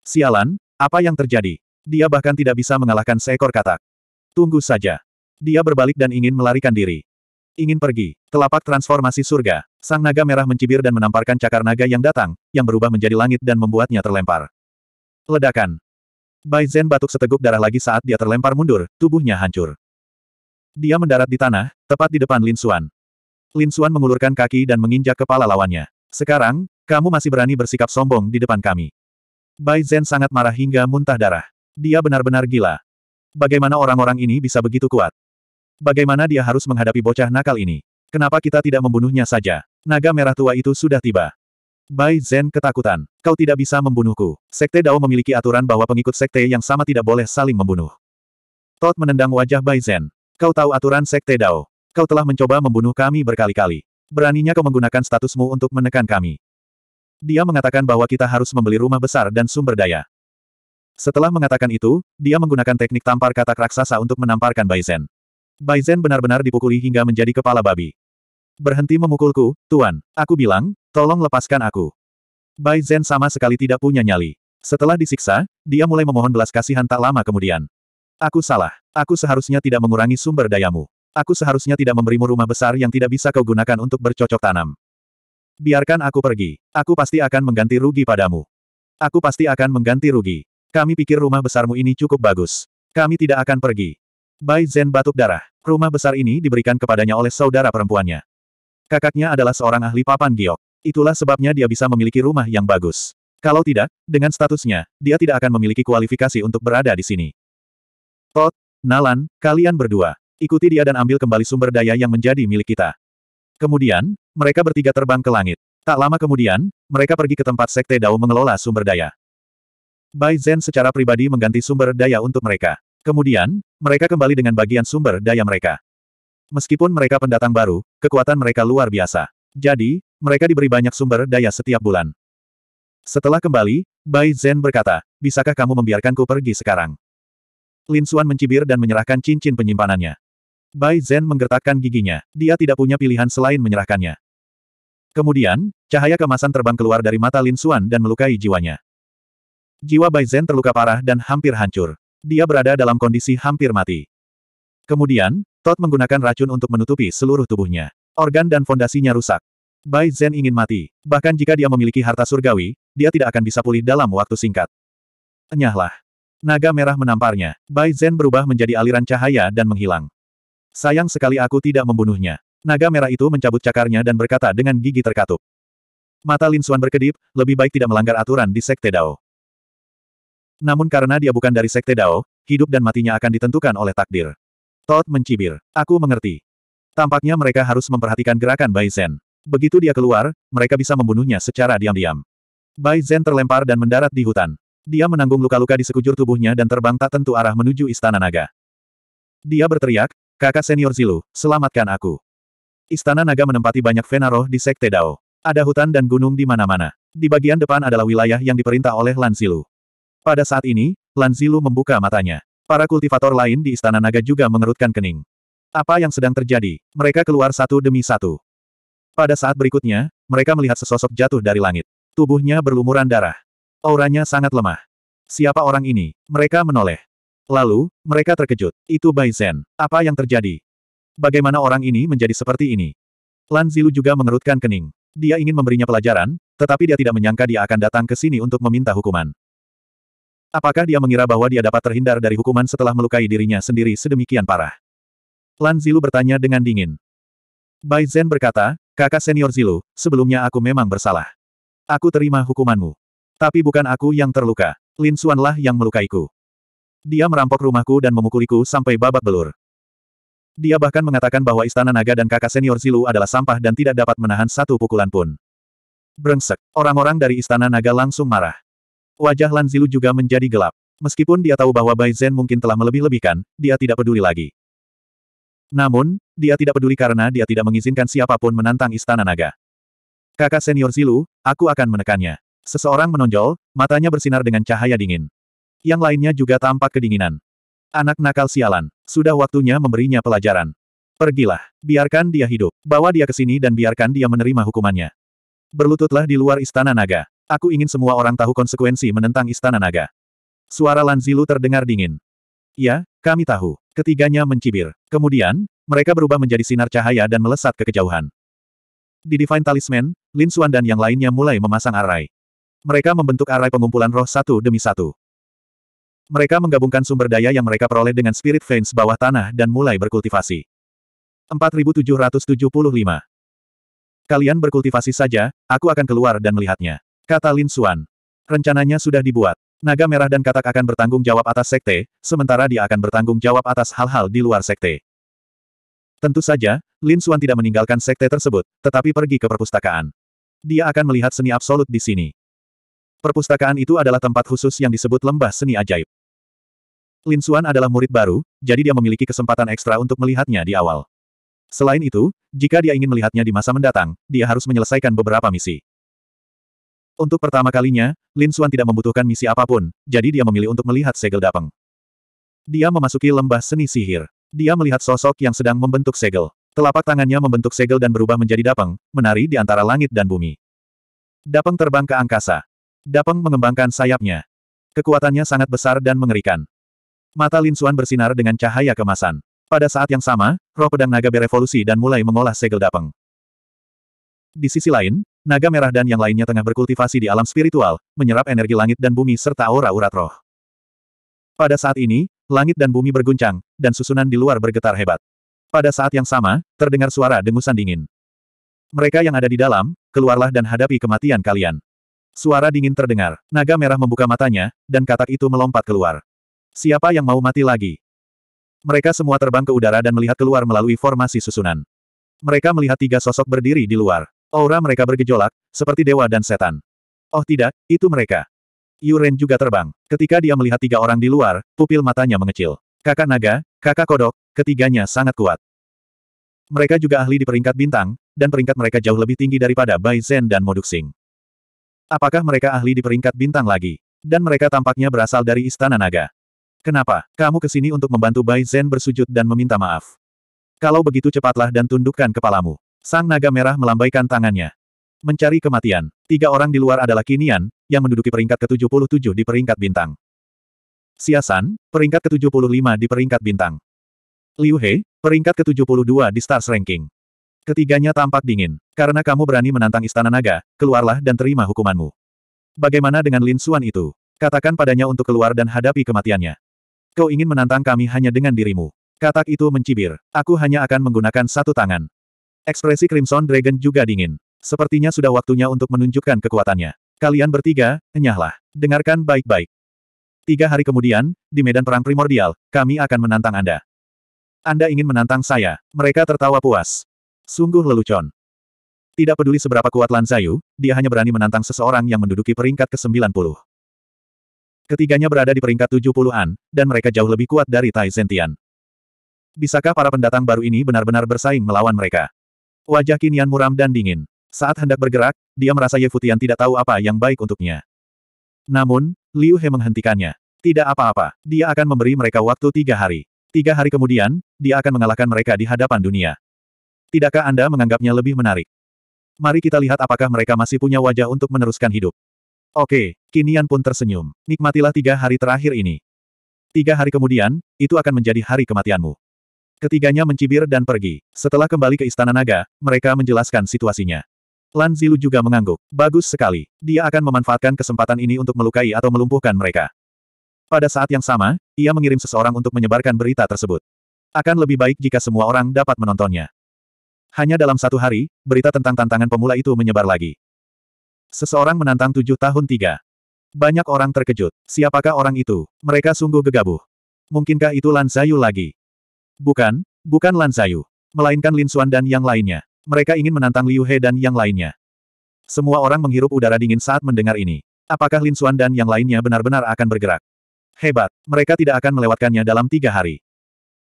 [SPEAKER 1] Sialan, apa yang terjadi? Dia bahkan tidak bisa mengalahkan seekor katak. Tunggu saja. Dia berbalik dan ingin melarikan diri. Ingin pergi. Telapak transformasi surga. Sang naga merah mencibir dan menamparkan cakar naga yang datang, yang berubah menjadi langit dan membuatnya terlempar. Ledakan. Bai Zen batuk seteguk darah lagi saat dia terlempar mundur, tubuhnya hancur. Dia mendarat di tanah, tepat di depan Lin Xuan. Lin Xuan mengulurkan kaki dan menginjak kepala lawannya. Sekarang, kamu masih berani bersikap sombong di depan kami. Bai Zhen sangat marah hingga muntah darah. Dia benar-benar gila. Bagaimana orang-orang ini bisa begitu kuat? Bagaimana dia harus menghadapi bocah nakal ini? Kenapa kita tidak membunuhnya saja? Naga merah tua itu sudah tiba. Bai Zhen ketakutan. Kau tidak bisa membunuhku. Sekte Dao memiliki aturan bahwa pengikut sekte yang sama tidak boleh saling membunuh. Todd menendang wajah Bai Zhen. Kau tahu aturan Sekte Dao. Kau telah mencoba membunuh kami berkali-kali. Beraninya kau menggunakan statusmu untuk menekan kami. Dia mengatakan bahwa kita harus membeli rumah besar dan sumber daya. Setelah mengatakan itu, dia menggunakan teknik tampar katak raksasa untuk menamparkan Baizen. Baizen benar-benar dipukuli hingga menjadi kepala babi. Berhenti memukulku, Tuan. Aku bilang, tolong lepaskan aku. Baizen sama sekali tidak punya nyali. Setelah disiksa, dia mulai memohon belas kasihan tak lama kemudian. Aku salah. Aku seharusnya tidak mengurangi sumber dayamu. Aku seharusnya tidak memberimu rumah besar yang tidak bisa kau gunakan untuk bercocok tanam. Biarkan aku pergi. Aku pasti akan mengganti rugi padamu. Aku pasti akan mengganti rugi. Kami pikir rumah besarmu ini cukup bagus. Kami tidak akan pergi. Bai Zen batuk darah. Rumah besar ini diberikan kepadanya oleh saudara perempuannya. Kakaknya adalah seorang ahli papan giok. Itulah sebabnya dia bisa memiliki rumah yang bagus. Kalau tidak, dengan statusnya, dia tidak akan memiliki kualifikasi untuk berada di sini. Tot, Nalan, kalian berdua. Ikuti dia dan ambil kembali sumber daya yang menjadi milik kita. Kemudian, mereka bertiga terbang ke langit. Tak lama kemudian, mereka pergi ke tempat Sekte Dao mengelola sumber daya. Bai Zhen secara pribadi mengganti sumber daya untuk mereka. Kemudian, mereka kembali dengan bagian sumber daya mereka. Meskipun mereka pendatang baru, kekuatan mereka luar biasa. Jadi, mereka diberi banyak sumber daya setiap bulan. Setelah kembali, Bai Zhen berkata, bisakah kamu membiarkanku pergi sekarang? Lin Suan mencibir dan menyerahkan cincin penyimpanannya. Bai Zhen menggertakkan giginya. Dia tidak punya pilihan selain menyerahkannya. Kemudian, cahaya kemasan terbang keluar dari mata Lin Suan dan melukai jiwanya. Jiwa Bai Zhen terluka parah dan hampir hancur. Dia berada dalam kondisi hampir mati. Kemudian, Todd menggunakan racun untuk menutupi seluruh tubuhnya. Organ dan fondasinya rusak. Bai Zhen ingin mati. Bahkan jika dia memiliki harta surgawi, dia tidak akan bisa pulih dalam waktu singkat. Enyahlah. Naga merah menamparnya. Bai Zen berubah menjadi aliran cahaya dan menghilang. Sayang sekali aku tidak membunuhnya. Naga merah itu mencabut cakarnya dan berkata dengan gigi terkatup. Mata Lin Xuan berkedip, lebih baik tidak melanggar aturan di Sekte Dao. Namun karena dia bukan dari Sekte Dao, hidup dan matinya akan ditentukan oleh takdir. Todd mencibir. Aku mengerti. Tampaknya mereka harus memperhatikan gerakan Bai Zen. Begitu dia keluar, mereka bisa membunuhnya secara diam-diam. Bai Zen terlempar dan mendarat di hutan. Dia menanggung luka-luka di sekujur tubuhnya dan terbang tak tentu arah menuju Istana Naga. Dia berteriak, kakak senior Zilu, selamatkan aku. Istana Naga menempati banyak Venaroh di Sekte Dao. Ada hutan dan gunung di mana-mana. Di bagian depan adalah wilayah yang diperintah oleh Lan Zilu. Pada saat ini, Lan Zilu membuka matanya. Para kultivator lain di Istana Naga juga mengerutkan kening. Apa yang sedang terjadi? Mereka keluar satu demi satu. Pada saat berikutnya, mereka melihat sesosok jatuh dari langit. Tubuhnya berlumuran darah. Auranya sangat lemah. Siapa orang ini? Mereka menoleh. Lalu, mereka terkejut. Itu Bai Zhen. Apa yang terjadi? Bagaimana orang ini menjadi seperti ini? Lan Zilu juga mengerutkan kening. Dia ingin memberinya pelajaran, tetapi dia tidak menyangka dia akan datang ke sini untuk meminta hukuman. Apakah dia mengira bahwa dia dapat terhindar dari hukuman setelah melukai dirinya sendiri sedemikian parah? Lan Zilu bertanya dengan dingin. Bai Zhen berkata, kakak senior Zilu, sebelumnya aku memang bersalah. Aku terima hukumanmu. Tapi bukan aku yang terluka. Lin Xuanlah yang melukaiku. Dia merampok rumahku dan memukuliku sampai babak belur. Dia bahkan mengatakan bahwa istana naga dan kakak senior Zilu adalah sampah dan tidak dapat menahan satu pukulan pun. Brengsek, orang-orang dari istana naga langsung marah. Wajah Lan Zilu juga menjadi gelap. Meskipun dia tahu bahwa Bai Zhen mungkin telah melebih-lebihkan, dia tidak peduli lagi. Namun, dia tidak peduli karena dia tidak mengizinkan siapapun menantang istana naga. Kakak senior Zilu, aku akan menekannya. Seseorang menonjol, matanya bersinar dengan cahaya dingin. Yang lainnya juga tampak kedinginan. Anak nakal sialan. Sudah waktunya memberinya pelajaran. Pergilah. Biarkan dia hidup. Bawa dia ke sini dan biarkan dia menerima hukumannya. Berlututlah di luar istana naga. Aku ingin semua orang tahu konsekuensi menentang istana naga. Suara Lanzilu terdengar dingin. Ya, kami tahu. Ketiganya mencibir. Kemudian, mereka berubah menjadi sinar cahaya dan melesat ke kejauhan. Di Divine Talisman, Lin Xuan dan yang lainnya mulai memasang arai. Mereka membentuk arai pengumpulan roh satu demi satu. Mereka menggabungkan sumber daya yang mereka peroleh dengan spirit veins bawah tanah dan mulai berkultivasi. 4775 Kalian berkultivasi saja, aku akan keluar dan melihatnya. Kata Lin Xuan. Rencananya sudah dibuat. Naga Merah dan Katak akan bertanggung jawab atas sekte, sementara dia akan bertanggung jawab atas hal-hal di luar sekte. Tentu saja, Lin Xuan tidak meninggalkan sekte tersebut, tetapi pergi ke perpustakaan. Dia akan melihat seni absolut di sini. Perpustakaan itu adalah tempat khusus yang disebut lembah seni ajaib. Lin Xuan adalah murid baru, jadi dia memiliki kesempatan ekstra untuk melihatnya di awal. Selain itu, jika dia ingin melihatnya di masa mendatang, dia harus menyelesaikan beberapa misi. Untuk pertama kalinya, Lin Xuan tidak membutuhkan misi apapun, jadi dia memilih untuk melihat segel dapeng. Dia memasuki lembah seni sihir. Dia melihat sosok yang sedang membentuk segel. Telapak tangannya membentuk segel dan berubah menjadi dapeng, menari di antara langit dan bumi. Dapeng terbang ke angkasa. Dapeng mengembangkan sayapnya. Kekuatannya sangat besar dan mengerikan. Mata Lin Suan bersinar dengan cahaya kemasan. Pada saat yang sama, roh pedang naga berevolusi dan mulai mengolah segel Dapeng. Di sisi lain, naga merah dan yang lainnya tengah berkultivasi di alam spiritual, menyerap energi langit dan bumi serta aura-urat roh. Pada saat ini, langit dan bumi berguncang, dan susunan di luar bergetar hebat. Pada saat yang sama, terdengar suara dengusan dingin. Mereka yang ada di dalam, keluarlah dan hadapi kematian kalian. Suara dingin terdengar. Naga merah membuka matanya, dan katak itu melompat keluar. Siapa yang mau mati lagi? Mereka semua terbang ke udara dan melihat keluar melalui formasi susunan. Mereka melihat tiga sosok berdiri di luar. Aura mereka bergejolak, seperti dewa dan setan. Oh tidak, itu mereka. Yuren juga terbang. Ketika dia melihat tiga orang di luar, pupil matanya mengecil. Kakak naga, kakak kodok, ketiganya sangat kuat. Mereka juga ahli di peringkat bintang, dan peringkat mereka jauh lebih tinggi daripada Bai Zhen dan Moduk Apakah mereka ahli di peringkat bintang lagi? Dan mereka tampaknya berasal dari Istana Naga. Kenapa? Kamu ke sini untuk membantu Bai Zen bersujud dan meminta maaf. Kalau begitu cepatlah dan tundukkan kepalamu. Sang naga merah melambaikan tangannya. Mencari kematian. Tiga orang di luar adalah Kinian, yang menduduki peringkat ke-77 di peringkat bintang. Siasan, peringkat ke-75 di peringkat bintang. Liu He, peringkat ke-72 di Stars Ranking. Ketiganya tampak dingin. Karena kamu berani menantang istana naga, keluarlah dan terima hukumanmu. Bagaimana dengan Lin Xuan itu? Katakan padanya untuk keluar dan hadapi kematiannya. Kau ingin menantang kami hanya dengan dirimu. Katak itu mencibir. Aku hanya akan menggunakan satu tangan. Ekspresi Crimson Dragon juga dingin. Sepertinya sudah waktunya untuk menunjukkan kekuatannya. Kalian bertiga, enyahlah. Dengarkan baik-baik. Tiga hari kemudian, di medan perang primordial, kami akan menantang Anda. Anda ingin menantang saya. Mereka tertawa puas. Sungguh lelucon. Tidak peduli seberapa kuat Lan Zayu, dia hanya berani menantang seseorang yang menduduki peringkat ke-90. Ketiganya berada di peringkat 70-an, dan mereka jauh lebih kuat dari Tai Zentian. Bisakah para pendatang baru ini benar-benar bersaing melawan mereka? Wajah Kinian muram dan dingin. Saat hendak bergerak, dia merasa Ye Futian tidak tahu apa yang baik untuknya. Namun, Liu He menghentikannya. Tidak apa-apa, dia akan memberi mereka waktu tiga hari. Tiga hari kemudian, dia akan mengalahkan mereka di hadapan dunia. Tidakkah Anda menganggapnya lebih menarik? Mari kita lihat apakah mereka masih punya wajah untuk meneruskan hidup. Oke, Kinian pun tersenyum. Nikmatilah tiga hari terakhir ini. Tiga hari kemudian, itu akan menjadi hari kematianmu. Ketiganya mencibir dan pergi. Setelah kembali ke Istana Naga, mereka menjelaskan situasinya. Lan Zilu juga mengangguk. Bagus sekali. Dia akan memanfaatkan kesempatan ini untuk melukai atau melumpuhkan mereka. Pada saat yang sama, ia mengirim seseorang untuk menyebarkan berita tersebut. Akan lebih baik jika semua orang dapat menontonnya. Hanya dalam satu hari, berita tentang tantangan pemula itu menyebar lagi. Seseorang menantang tujuh tahun tiga. Banyak orang terkejut. Siapakah orang itu? Mereka sungguh gegabah. Mungkinkah itu Lan Zayu lagi? Bukan, bukan Lan Zayu. Melainkan Lin Xuan dan yang lainnya. Mereka ingin menantang Liu He dan yang lainnya. Semua orang menghirup udara dingin saat mendengar ini. Apakah Lin Xuan dan yang lainnya benar-benar akan bergerak? Hebat, mereka tidak akan melewatkannya dalam tiga hari.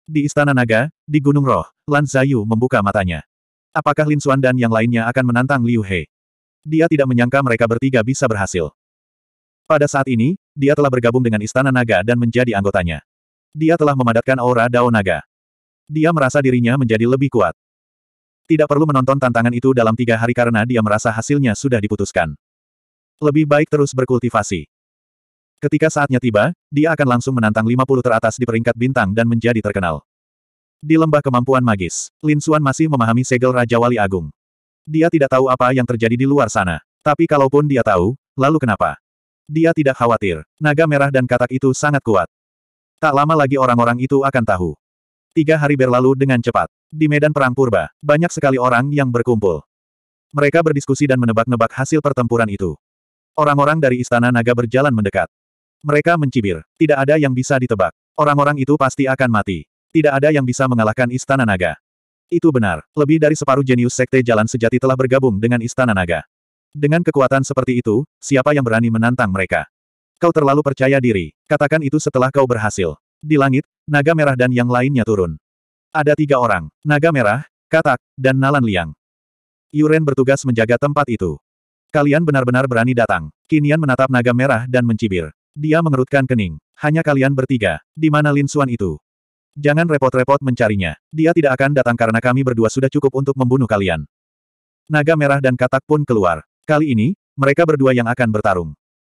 [SPEAKER 1] Di Istana Naga, di Gunung Roh, Lan Zayu membuka matanya. Apakah Lin Xuan dan yang lainnya akan menantang Liu He? Dia tidak menyangka mereka bertiga bisa berhasil. Pada saat ini, dia telah bergabung dengan Istana Naga dan menjadi anggotanya. Dia telah memadatkan aura Dao Naga. Dia merasa dirinya menjadi lebih kuat. Tidak perlu menonton tantangan itu dalam tiga hari karena dia merasa hasilnya sudah diputuskan. Lebih baik terus berkultivasi. Ketika saatnya tiba, dia akan langsung menantang 50 teratas di peringkat bintang dan menjadi terkenal. Di lembah kemampuan magis, Lin Xuan masih memahami segel Raja Wali Agung. Dia tidak tahu apa yang terjadi di luar sana. Tapi kalaupun dia tahu, lalu kenapa? Dia tidak khawatir. Naga merah dan katak itu sangat kuat. Tak lama lagi orang-orang itu akan tahu. Tiga hari berlalu dengan cepat. Di medan perang purba, banyak sekali orang yang berkumpul. Mereka berdiskusi dan menebak-nebak hasil pertempuran itu. Orang-orang dari istana naga berjalan mendekat. Mereka mencibir. Tidak ada yang bisa ditebak. Orang-orang itu pasti akan mati. Tidak ada yang bisa mengalahkan Istana Naga. Itu benar, lebih dari separuh jenius Sekte Jalan Sejati telah bergabung dengan Istana Naga. Dengan kekuatan seperti itu, siapa yang berani menantang mereka? Kau terlalu percaya diri, katakan itu setelah kau berhasil. Di langit, naga merah dan yang lainnya turun. Ada tiga orang, naga merah, katak, dan nalan liang. Yuren bertugas menjaga tempat itu. Kalian benar-benar berani datang. Kinian menatap naga merah dan mencibir. Dia mengerutkan kening. Hanya kalian bertiga. Di mana Lin Suan itu? Jangan repot-repot mencarinya. Dia tidak akan datang karena kami berdua sudah cukup untuk membunuh kalian. Naga merah dan katak pun keluar. Kali ini, mereka berdua yang akan bertarung.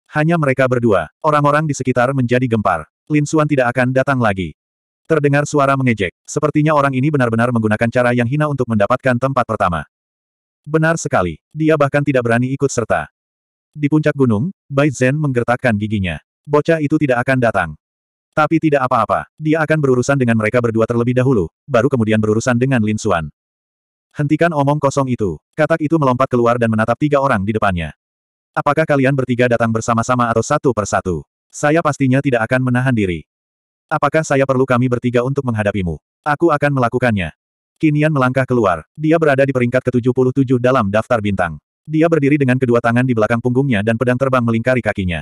[SPEAKER 1] Hanya mereka berdua. Orang-orang di sekitar menjadi gempar. Lin Suan tidak akan datang lagi. Terdengar suara mengejek. Sepertinya orang ini benar-benar menggunakan cara yang hina untuk mendapatkan tempat pertama. Benar sekali. Dia bahkan tidak berani ikut serta. Di puncak gunung, Bai Zhen menggertakkan giginya. Bocah itu tidak akan datang. Tapi tidak apa-apa, dia akan berurusan dengan mereka berdua terlebih dahulu, baru kemudian berurusan dengan Lin Xuan. Hentikan omong kosong itu. Katak itu melompat keluar dan menatap tiga orang di depannya. Apakah kalian bertiga datang bersama-sama atau satu per satu? Saya pastinya tidak akan menahan diri. Apakah saya perlu kami bertiga untuk menghadapimu? Aku akan melakukannya. Kinian melangkah keluar. Dia berada di peringkat ke-77 dalam daftar bintang. Dia berdiri dengan kedua tangan di belakang punggungnya dan pedang terbang melingkari kakinya.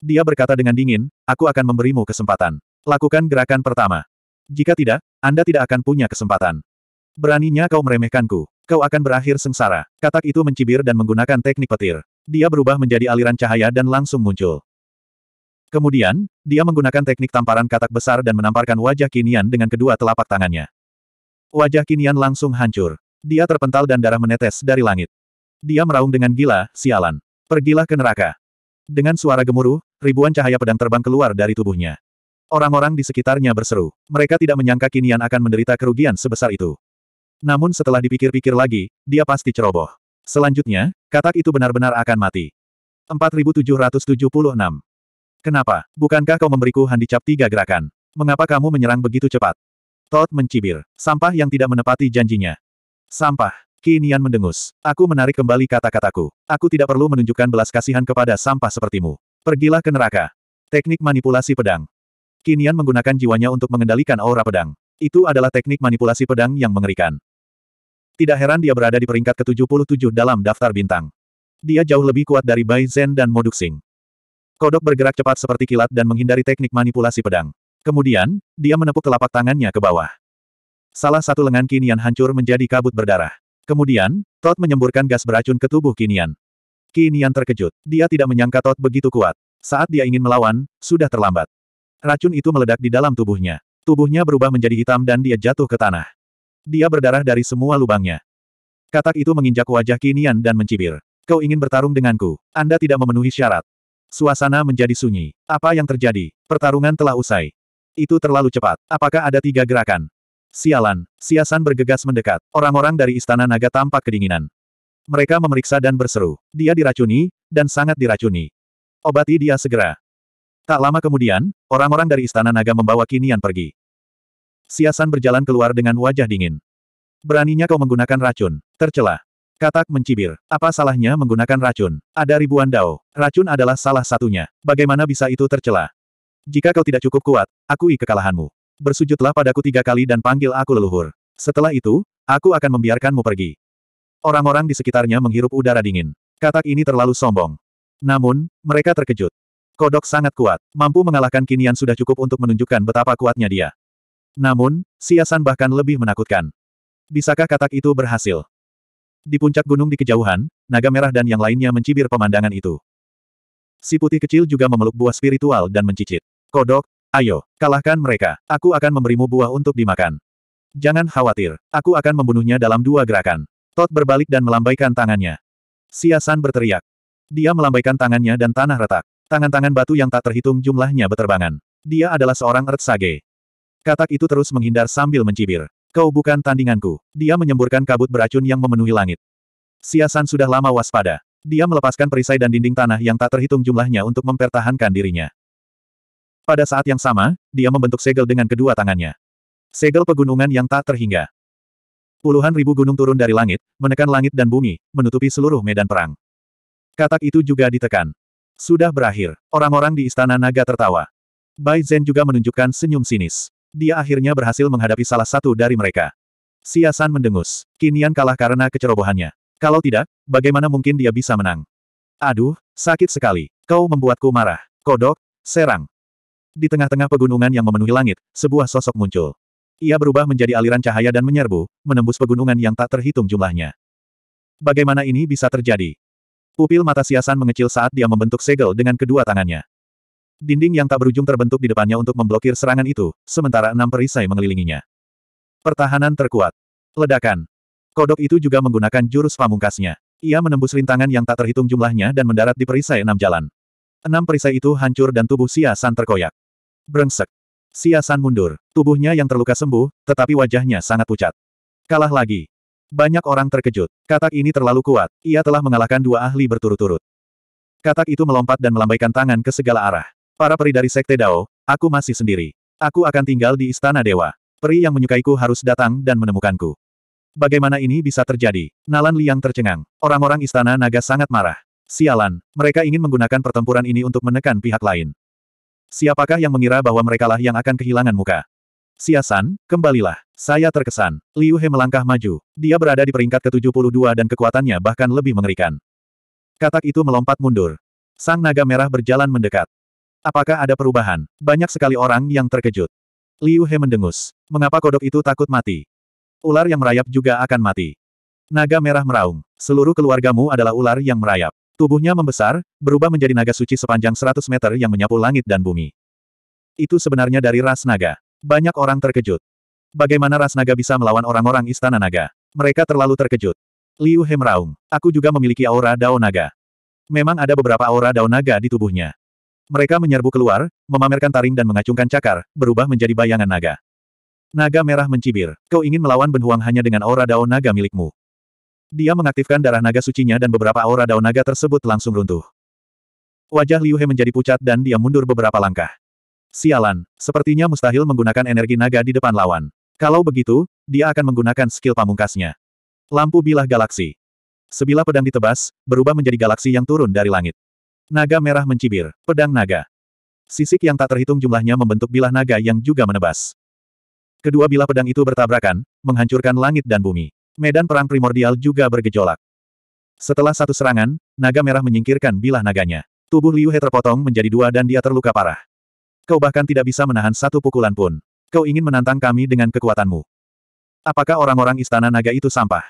[SPEAKER 1] Dia berkata dengan dingin, aku akan memberimu kesempatan. Lakukan gerakan pertama. Jika tidak, Anda tidak akan punya kesempatan. Beraninya kau meremehkanku. Kau akan berakhir sengsara. Katak itu mencibir dan menggunakan teknik petir. Dia berubah menjadi aliran cahaya dan langsung muncul. Kemudian, dia menggunakan teknik tamparan katak besar dan menamparkan wajah Kinian dengan kedua telapak tangannya. Wajah Kinian langsung hancur. Dia terpental dan darah menetes dari langit. Dia meraung dengan gila, sialan. Pergilah ke neraka. Dengan suara gemuruh, ribuan cahaya pedang terbang keluar dari tubuhnya. Orang-orang di sekitarnya berseru. Mereka tidak menyangka Kinian akan menderita kerugian sebesar itu. Namun setelah dipikir-pikir lagi, dia pasti ceroboh. Selanjutnya, katak itu benar-benar akan mati. 4776. Kenapa? Bukankah kau memberiku handi cap tiga gerakan? Mengapa kamu menyerang begitu cepat? Todd mencibir. Sampah yang tidak menepati janjinya. Sampah. Kinian mendengus. Aku menarik kembali kata-kataku. Aku tidak perlu menunjukkan belas kasihan kepada sampah sepertimu. Pergilah ke neraka. Teknik manipulasi pedang. Kinian menggunakan jiwanya untuk mengendalikan aura pedang. Itu adalah teknik manipulasi pedang yang mengerikan. Tidak heran dia berada di peringkat ke-77 dalam daftar bintang. Dia jauh lebih kuat dari Bai Zhen dan Moduk Sing. Kodok bergerak cepat seperti kilat dan menghindari teknik manipulasi pedang. Kemudian, dia menepuk telapak tangannya ke bawah. Salah satu lengan Kinian hancur menjadi kabut berdarah. Kemudian, Todd menyemburkan gas beracun ke tubuh Kinian. Kinian terkejut. Dia tidak menyangka Tot begitu kuat. Saat dia ingin melawan, sudah terlambat. Racun itu meledak di dalam tubuhnya. Tubuhnya berubah menjadi hitam dan dia jatuh ke tanah. Dia berdarah dari semua lubangnya. Katak itu menginjak wajah Kinian dan mencibir. Kau ingin bertarung denganku. Anda tidak memenuhi syarat. Suasana menjadi sunyi. Apa yang terjadi? Pertarungan telah usai. Itu terlalu cepat. Apakah ada tiga gerakan? Sialan, Siasan bergegas mendekat. Orang-orang dari Istana Naga tampak kedinginan. Mereka memeriksa dan berseru. Dia diracuni, dan sangat diracuni. Obati dia segera. Tak lama kemudian, orang-orang dari Istana Naga membawa Kinian pergi. Siasan berjalan keluar dengan wajah dingin. Beraninya kau menggunakan racun. Tercelah. Katak mencibir. Apa salahnya menggunakan racun? Ada ribuan dao. Racun adalah salah satunya. Bagaimana bisa itu tercela? Jika kau tidak cukup kuat, akui kekalahanmu. Bersujudlah padaku tiga kali dan panggil aku leluhur. Setelah itu, aku akan membiarkanmu pergi. Orang-orang di sekitarnya menghirup udara dingin. Katak ini terlalu sombong. Namun, mereka terkejut. Kodok sangat kuat, mampu mengalahkan Kinian sudah cukup untuk menunjukkan betapa kuatnya dia. Namun, siasan bahkan lebih menakutkan. Bisakah katak itu berhasil? Di puncak gunung di kejauhan, naga merah dan yang lainnya mencibir pemandangan itu. Si putih kecil juga memeluk buah spiritual dan mencicit. Kodok, ayo, kalahkan mereka. Aku akan memberimu buah untuk dimakan. Jangan khawatir, aku akan membunuhnya dalam dua gerakan. Todd berbalik dan melambaikan tangannya. Siasan berteriak. Dia melambaikan tangannya dan tanah retak. Tangan-tangan batu yang tak terhitung jumlahnya beterbangan. Dia adalah seorang Earth Sage. Katak itu terus menghindar sambil mencibir. Kau bukan tandinganku. Dia menyemburkan kabut beracun yang memenuhi langit. Siasan sudah lama waspada. Dia melepaskan perisai dan dinding tanah yang tak terhitung jumlahnya untuk mempertahankan dirinya. Pada saat yang sama, dia membentuk segel dengan kedua tangannya. Segel pegunungan yang tak terhingga. Puluhan ribu gunung turun dari langit, menekan langit dan bumi, menutupi seluruh medan perang. Katak itu juga ditekan. Sudah berakhir. Orang-orang di Istana Naga tertawa. Bai Zhen juga menunjukkan senyum sinis. Dia akhirnya berhasil menghadapi salah satu dari mereka. Siasan mendengus. Kinian kalah karena kecerobohannya. Kalau tidak, bagaimana mungkin dia bisa menang? Aduh, sakit sekali. Kau membuatku marah. Kodok, serang. Di tengah-tengah pegunungan yang memenuhi langit, sebuah sosok muncul. Ia berubah menjadi aliran cahaya dan menyerbu, menembus pegunungan yang tak terhitung jumlahnya. Bagaimana ini bisa terjadi? Pupil mata siasan mengecil saat dia membentuk segel dengan kedua tangannya. Dinding yang tak berujung terbentuk di depannya untuk memblokir serangan itu, sementara enam perisai mengelilinginya. Pertahanan terkuat. Ledakan. Kodok itu juga menggunakan jurus pamungkasnya. Ia menembus rintangan yang tak terhitung jumlahnya dan mendarat di perisai enam jalan. Enam perisai itu hancur dan tubuh Siasan terkoyak. Brengsek. Siasan mundur. Tubuhnya yang terluka sembuh, tetapi wajahnya sangat pucat. Kalah lagi. Banyak orang terkejut. Katak ini terlalu kuat. Ia telah mengalahkan dua ahli berturut-turut. Katak itu melompat dan melambaikan tangan ke segala arah. Para peri dari Sekte Dao, aku masih sendiri. Aku akan tinggal di Istana Dewa. Peri yang menyukaiku harus datang dan menemukanku. Bagaimana ini bisa terjadi? Nalan Liang tercengang. Orang-orang Istana Naga sangat marah. Sialan, mereka ingin menggunakan pertempuran ini untuk menekan pihak lain. Siapakah yang mengira bahwa merekalah yang akan kehilangan muka? Siasan, kembalilah. Saya terkesan. Liu He melangkah maju. Dia berada di peringkat ke-72 dan kekuatannya bahkan lebih mengerikan. Katak itu melompat mundur. Sang naga merah berjalan mendekat. Apakah ada perubahan? Banyak sekali orang yang terkejut. Liu He mendengus. Mengapa kodok itu takut mati? Ular yang merayap juga akan mati. Naga merah meraung. Seluruh keluargamu adalah ular yang merayap. Tubuhnya membesar, berubah menjadi naga suci sepanjang 100 meter yang menyapu langit dan bumi. Itu sebenarnya dari ras naga. Banyak orang terkejut. Bagaimana ras naga bisa melawan orang-orang istana naga? Mereka terlalu terkejut. Liu He meraung. Aku juga memiliki aura Dao Naga. Memang ada beberapa aura Dao Naga di tubuhnya. Mereka menyerbu keluar, memamerkan taring dan mengacungkan cakar, berubah menjadi bayangan naga. Naga merah mencibir. Kau ingin melawan Benhuang hanya dengan aura Dao Naga milikmu. Dia mengaktifkan darah naga sucinya dan beberapa aura daun naga tersebut langsung runtuh. Wajah Liu He menjadi pucat dan dia mundur beberapa langkah. Sialan, sepertinya mustahil menggunakan energi naga di depan lawan. Kalau begitu, dia akan menggunakan skill pamungkasnya. Lampu bilah galaksi. Sebilah pedang ditebas, berubah menjadi galaksi yang turun dari langit. Naga merah mencibir, pedang naga. Sisik yang tak terhitung jumlahnya membentuk bilah naga yang juga menebas. Kedua bilah pedang itu bertabrakan, menghancurkan langit dan bumi medan perang primordial juga bergejolak. Setelah satu serangan, naga merah menyingkirkan bilah naganya. Tubuh Liu He terpotong menjadi dua dan dia terluka parah. Kau bahkan tidak bisa menahan satu pukulan pun. Kau ingin menantang kami dengan kekuatanmu. Apakah orang-orang istana naga itu sampah?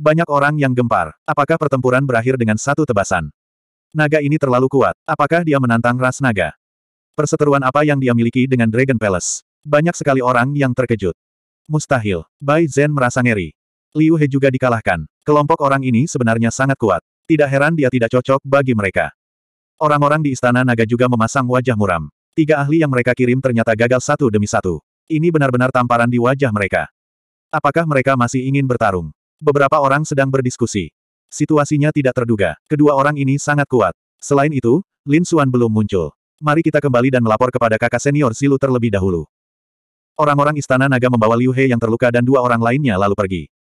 [SPEAKER 1] Banyak orang yang gempar. Apakah pertempuran berakhir dengan satu tebasan? Naga ini terlalu kuat. Apakah dia menantang ras naga? Perseteruan apa yang dia miliki dengan Dragon Palace? Banyak sekali orang yang terkejut. Mustahil. Bai Zen merasa ngeri. Liu He juga dikalahkan. Kelompok orang ini sebenarnya sangat kuat. Tidak heran dia tidak cocok bagi mereka. Orang-orang di Istana Naga juga memasang wajah muram. Tiga ahli yang mereka kirim ternyata gagal satu demi satu. Ini benar-benar tamparan di wajah mereka. Apakah mereka masih ingin bertarung? Beberapa orang sedang berdiskusi. Situasinya tidak terduga. Kedua orang ini sangat kuat. Selain itu, Lin Xuan belum muncul. Mari kita kembali dan melapor kepada kakak senior Silu terlebih dahulu. Orang-orang istana naga membawa Liu He yang terluka dan dua orang lainnya lalu pergi.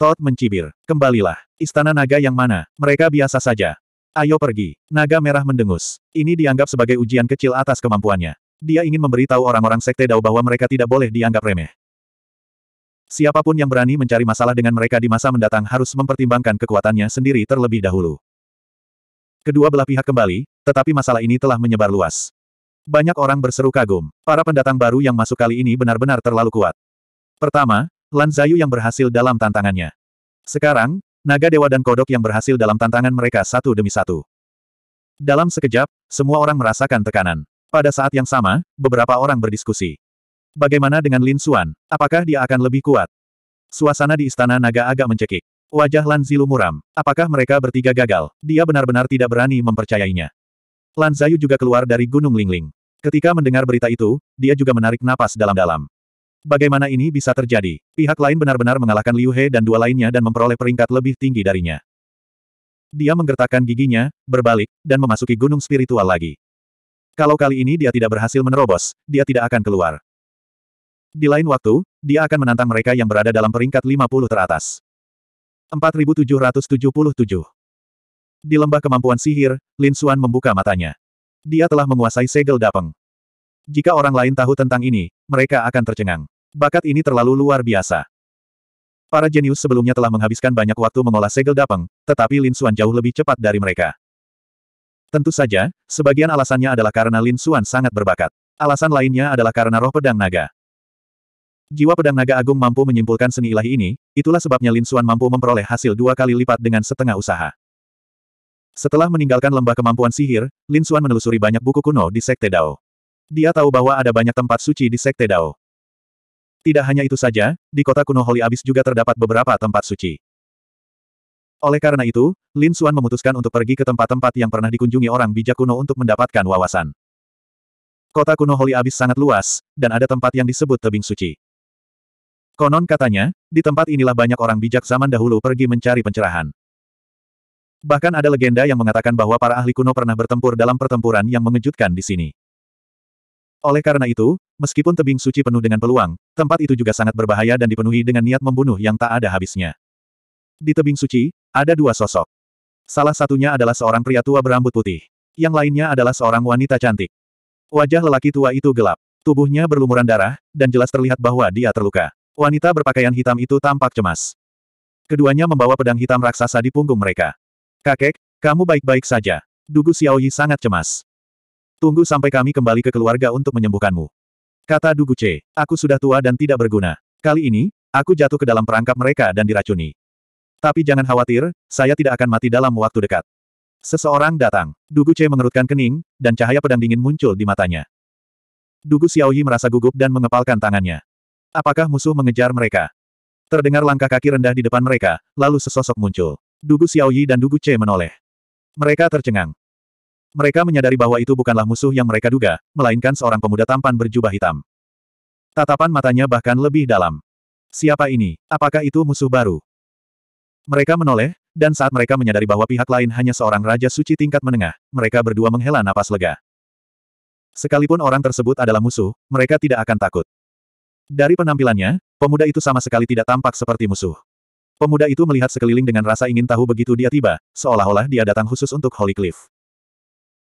[SPEAKER 1] Todd mencibir. Kembalilah. Istana naga yang mana? Mereka biasa saja. Ayo pergi. Naga merah mendengus. Ini dianggap sebagai ujian kecil atas kemampuannya. Dia ingin memberitahu orang-orang sekte Dao bahwa mereka tidak boleh dianggap remeh. Siapapun yang berani mencari masalah dengan mereka di masa mendatang harus mempertimbangkan kekuatannya sendiri terlebih dahulu. Kedua belah pihak kembali, tetapi masalah ini telah menyebar luas. Banyak orang berseru kagum. Para pendatang baru yang masuk kali ini benar-benar terlalu kuat. Pertama, Lan Zayu yang berhasil dalam tantangannya. Sekarang, naga dewa dan kodok yang berhasil dalam tantangan mereka satu demi satu. Dalam sekejap, semua orang merasakan tekanan. Pada saat yang sama, beberapa orang berdiskusi. Bagaimana dengan Lin Xuan? Apakah dia akan lebih kuat? Suasana di istana naga agak mencekik. Wajah Lan Zilu muram. Apakah mereka bertiga gagal? Dia benar-benar tidak berani mempercayainya. Lan Zayu juga keluar dari Gunung Lingling. Ketika mendengar berita itu, dia juga menarik napas dalam-dalam. Bagaimana ini bisa terjadi? Pihak lain benar-benar mengalahkan Liu He dan dua lainnya dan memperoleh peringkat lebih tinggi darinya. Dia menggertakkan giginya, berbalik, dan memasuki gunung spiritual lagi. Kalau kali ini dia tidak berhasil menerobos, dia tidak akan keluar. Di lain waktu, dia akan menantang mereka yang berada dalam peringkat 50 teratas. 4777 Di lembah kemampuan sihir, Lin Xuan membuka matanya. Dia telah menguasai segel dapeng. Jika orang lain tahu tentang ini, mereka akan tercengang. Bakat ini terlalu luar biasa. Para jenius sebelumnya telah menghabiskan banyak waktu mengolah segel dapeng, tetapi Lin Xuan jauh lebih cepat dari mereka. Tentu saja, sebagian alasannya adalah karena Lin Xuan sangat berbakat. Alasan lainnya adalah karena roh pedang naga. Jiwa pedang naga agung mampu menyimpulkan seni ilahi ini, itulah sebabnya Lin Xuan mampu memperoleh hasil dua kali lipat dengan setengah usaha. Setelah meninggalkan lembah kemampuan sihir, Lin Xuan menelusuri banyak buku kuno di Sekte Dao. Dia tahu bahwa ada banyak tempat suci di Sekte Dao. Tidak hanya itu saja, di kota kuno Holy Abyss juga terdapat beberapa tempat suci. Oleh karena itu, Lin Xuan memutuskan untuk pergi ke tempat-tempat yang pernah dikunjungi orang bijak kuno untuk mendapatkan wawasan. Kota kuno Holy Abyss sangat luas, dan ada tempat yang disebut tebing suci. Konon katanya, di tempat inilah banyak orang bijak zaman dahulu pergi mencari pencerahan. Bahkan ada legenda yang mengatakan bahwa para ahli kuno pernah bertempur dalam pertempuran yang mengejutkan di sini. Oleh karena itu, meskipun tebing suci penuh dengan peluang, tempat itu juga sangat berbahaya dan dipenuhi dengan niat membunuh yang tak ada habisnya. Di tebing suci, ada dua sosok. Salah satunya adalah seorang pria tua berambut putih. Yang lainnya adalah seorang wanita cantik. Wajah lelaki tua itu gelap. Tubuhnya berlumuran darah, dan jelas terlihat bahwa dia terluka. Wanita berpakaian hitam itu tampak cemas. Keduanya membawa pedang hitam raksasa di punggung mereka. Kakek, kamu baik-baik saja. Dugu Xiaoyi sangat cemas. Tunggu sampai kami kembali ke keluarga untuk menyembuhkanmu. Kata Dugu C. aku sudah tua dan tidak berguna. Kali ini, aku jatuh ke dalam perangkap mereka dan diracuni. Tapi jangan khawatir, saya tidak akan mati dalam waktu dekat. Seseorang datang. Dugu C. mengerutkan kening, dan cahaya pedang dingin muncul di matanya. Dugu Xiaoyi merasa gugup dan mengepalkan tangannya. Apakah musuh mengejar mereka? Terdengar langkah kaki rendah di depan mereka, lalu sesosok muncul. Dugu Xiaoyi dan Dugu C menoleh. Mereka tercengang. Mereka menyadari bahwa itu bukanlah musuh yang mereka duga, melainkan seorang pemuda tampan berjubah hitam. Tatapan matanya bahkan lebih dalam. Siapa ini? Apakah itu musuh baru? Mereka menoleh, dan saat mereka menyadari bahwa pihak lain hanya seorang raja suci tingkat menengah, mereka berdua menghela napas lega. Sekalipun orang tersebut adalah musuh, mereka tidak akan takut. Dari penampilannya, pemuda itu sama sekali tidak tampak seperti musuh. Pemuda itu melihat sekeliling dengan rasa ingin tahu begitu dia tiba, seolah-olah dia datang khusus untuk Holy Cliff.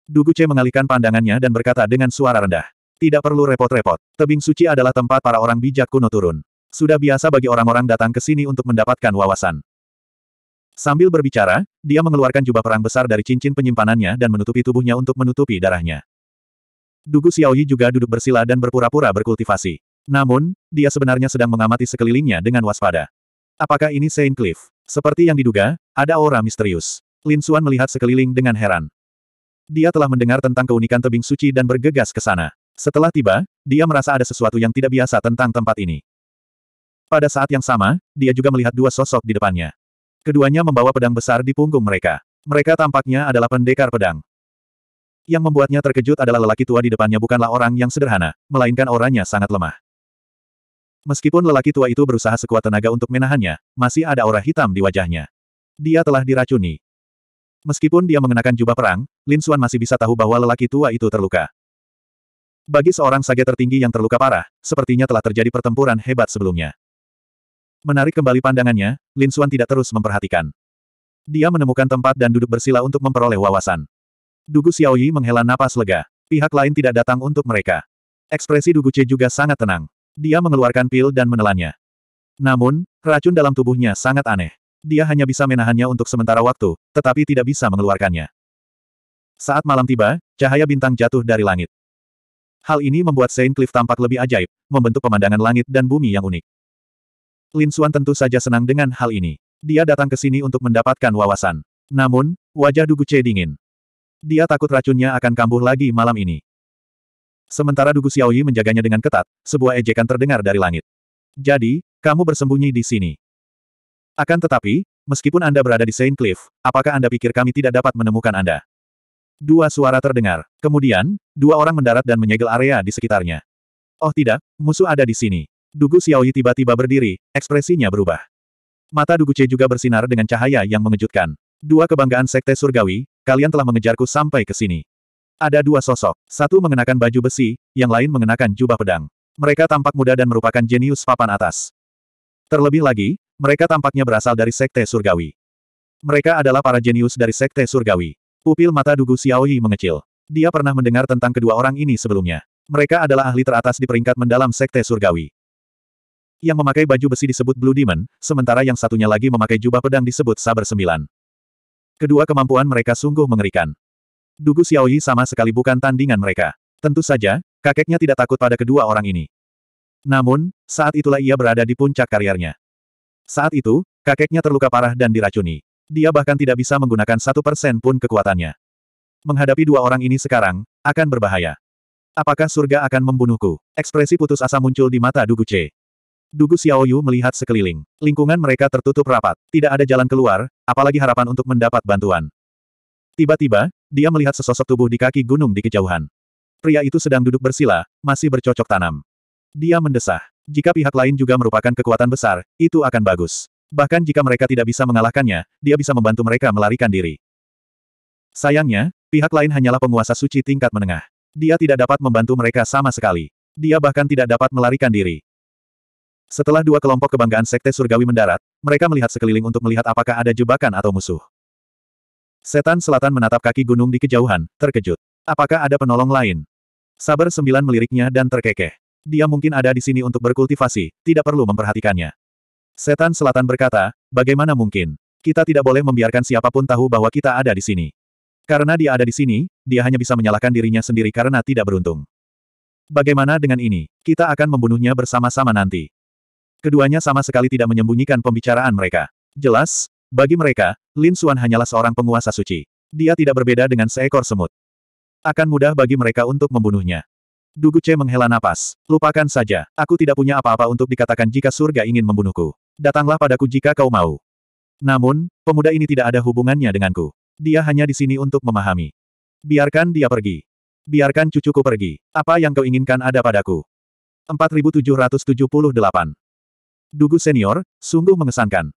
[SPEAKER 1] Duguce mengalihkan pandangannya dan berkata dengan suara rendah. Tidak perlu repot-repot. Tebing suci adalah tempat para orang bijak kuno turun. Sudah biasa bagi orang-orang datang ke sini untuk mendapatkan wawasan. Sambil berbicara, dia mengeluarkan jubah perang besar dari cincin penyimpanannya dan menutupi tubuhnya untuk menutupi darahnya. Dugu Xiaoyi juga duduk bersila dan berpura-pura berkultivasi. Namun, dia sebenarnya sedang mengamati sekelilingnya dengan waspada. Apakah ini Saint Cliff? Seperti yang diduga, ada aura misterius. Lin Xuan melihat sekeliling dengan heran. Dia telah mendengar tentang keunikan tebing suci dan bergegas ke sana. Setelah tiba, dia merasa ada sesuatu yang tidak biasa tentang tempat ini. Pada saat yang sama, dia juga melihat dua sosok di depannya. Keduanya membawa pedang besar di punggung mereka. Mereka tampaknya adalah pendekar pedang. Yang membuatnya terkejut adalah lelaki tua di depannya bukanlah orang yang sederhana, melainkan orangnya sangat lemah. Meskipun lelaki tua itu berusaha sekuat tenaga untuk menahannya, masih ada aura hitam di wajahnya. Dia telah diracuni. Meskipun dia mengenakan jubah perang, Lin Xuan masih bisa tahu bahwa lelaki tua itu terluka. Bagi seorang sage tertinggi yang terluka parah, sepertinya telah terjadi pertempuran hebat sebelumnya. Menarik kembali pandangannya, Lin Xuan tidak terus memperhatikan. Dia menemukan tempat dan duduk bersila untuk memperoleh wawasan. Dugu Xiaoyi menghela napas lega. Pihak lain tidak datang untuk mereka. Ekspresi Dugu Che juga sangat tenang. Dia mengeluarkan pil dan menelannya. Namun, racun dalam tubuhnya sangat aneh. Dia hanya bisa menahannya untuk sementara waktu, tetapi tidak bisa mengeluarkannya. Saat malam tiba, cahaya bintang jatuh dari langit. Hal ini membuat Saint Cliff tampak lebih ajaib, membentuk pemandangan langit dan bumi yang unik. Lin Suan tentu saja senang dengan hal ini. Dia datang ke sini untuk mendapatkan wawasan. Namun, wajah Dugu Che dingin. Dia takut racunnya akan kambuh lagi malam ini. Sementara Dugu Xiaoyi menjaganya dengan ketat, sebuah ejekan terdengar dari langit. Jadi, kamu bersembunyi di sini. Akan tetapi, meskipun Anda berada di Saint Cliff, apakah Anda pikir kami tidak dapat menemukan Anda? Dua suara terdengar. Kemudian, dua orang mendarat dan menyegel area di sekitarnya. Oh tidak, musuh ada di sini. Dugu Xiaoyi tiba-tiba berdiri, ekspresinya berubah. Mata Dugu Che juga bersinar dengan cahaya yang mengejutkan. Dua kebanggaan Sekte Surgawi, kalian telah mengejarku sampai ke sini. Ada dua sosok, satu mengenakan baju besi, yang lain mengenakan jubah pedang. Mereka tampak muda dan merupakan jenius papan atas. Terlebih lagi, mereka tampaknya berasal dari Sekte Surgawi. Mereka adalah para jenius dari Sekte Surgawi. Pupil mata Dugu Xiaoyi mengecil. Dia pernah mendengar tentang kedua orang ini sebelumnya. Mereka adalah ahli teratas di peringkat mendalam Sekte Surgawi. Yang memakai baju besi disebut Blue Demon, sementara yang satunya lagi memakai jubah pedang disebut Saber Sembilan. Kedua kemampuan mereka sungguh mengerikan. Dugu Xiaoyi sama sekali bukan tandingan mereka. Tentu saja, kakeknya tidak takut pada kedua orang ini. Namun, saat itulah ia berada di puncak karirnya. Saat itu, kakeknya terluka parah dan diracuni. Dia bahkan tidak bisa menggunakan satu persen pun kekuatannya. Menghadapi dua orang ini sekarang, akan berbahaya. Apakah surga akan membunuhku? Ekspresi putus asa muncul di mata Dugu C. Dugu Xiaoyu melihat sekeliling. Lingkungan mereka tertutup rapat. Tidak ada jalan keluar, apalagi harapan untuk mendapat bantuan. Tiba-tiba, dia melihat sesosok tubuh di kaki gunung di kejauhan. Pria itu sedang duduk bersila, masih bercocok tanam. Dia mendesah. Jika pihak lain juga merupakan kekuatan besar, itu akan bagus. Bahkan jika mereka tidak bisa mengalahkannya, dia bisa membantu mereka melarikan diri. Sayangnya, pihak lain hanyalah penguasa suci tingkat menengah. Dia tidak dapat membantu mereka sama sekali. Dia bahkan tidak dapat melarikan diri. Setelah dua kelompok kebanggaan Sekte Surgawi mendarat, mereka melihat sekeliling untuk melihat apakah ada jebakan atau musuh. Setan Selatan menatap kaki gunung di kejauhan, terkejut. Apakah ada penolong lain? Sabar sembilan meliriknya dan terkekeh. Dia mungkin ada di sini untuk berkultivasi, tidak perlu memperhatikannya. Setan Selatan berkata, bagaimana mungkin? Kita tidak boleh membiarkan siapapun tahu bahwa kita ada di sini. Karena dia ada di sini, dia hanya bisa menyalahkan dirinya sendiri karena tidak beruntung. Bagaimana dengan ini? Kita akan membunuhnya bersama-sama nanti. Keduanya sama sekali tidak menyembunyikan pembicaraan mereka. Jelas, bagi mereka, Lin Xuan hanyalah seorang penguasa suci. Dia tidak berbeda dengan seekor semut. Akan mudah bagi mereka untuk membunuhnya. Dugu Duguce menghela napas. Lupakan saja, aku tidak punya apa-apa untuk dikatakan jika surga ingin membunuhku. Datanglah padaku jika kau mau. Namun, pemuda ini tidak ada hubungannya denganku. Dia hanya di sini untuk memahami. Biarkan dia pergi. Biarkan cucuku pergi. Apa yang kau inginkan ada padaku. 4778. Dugu senior, sungguh mengesankan.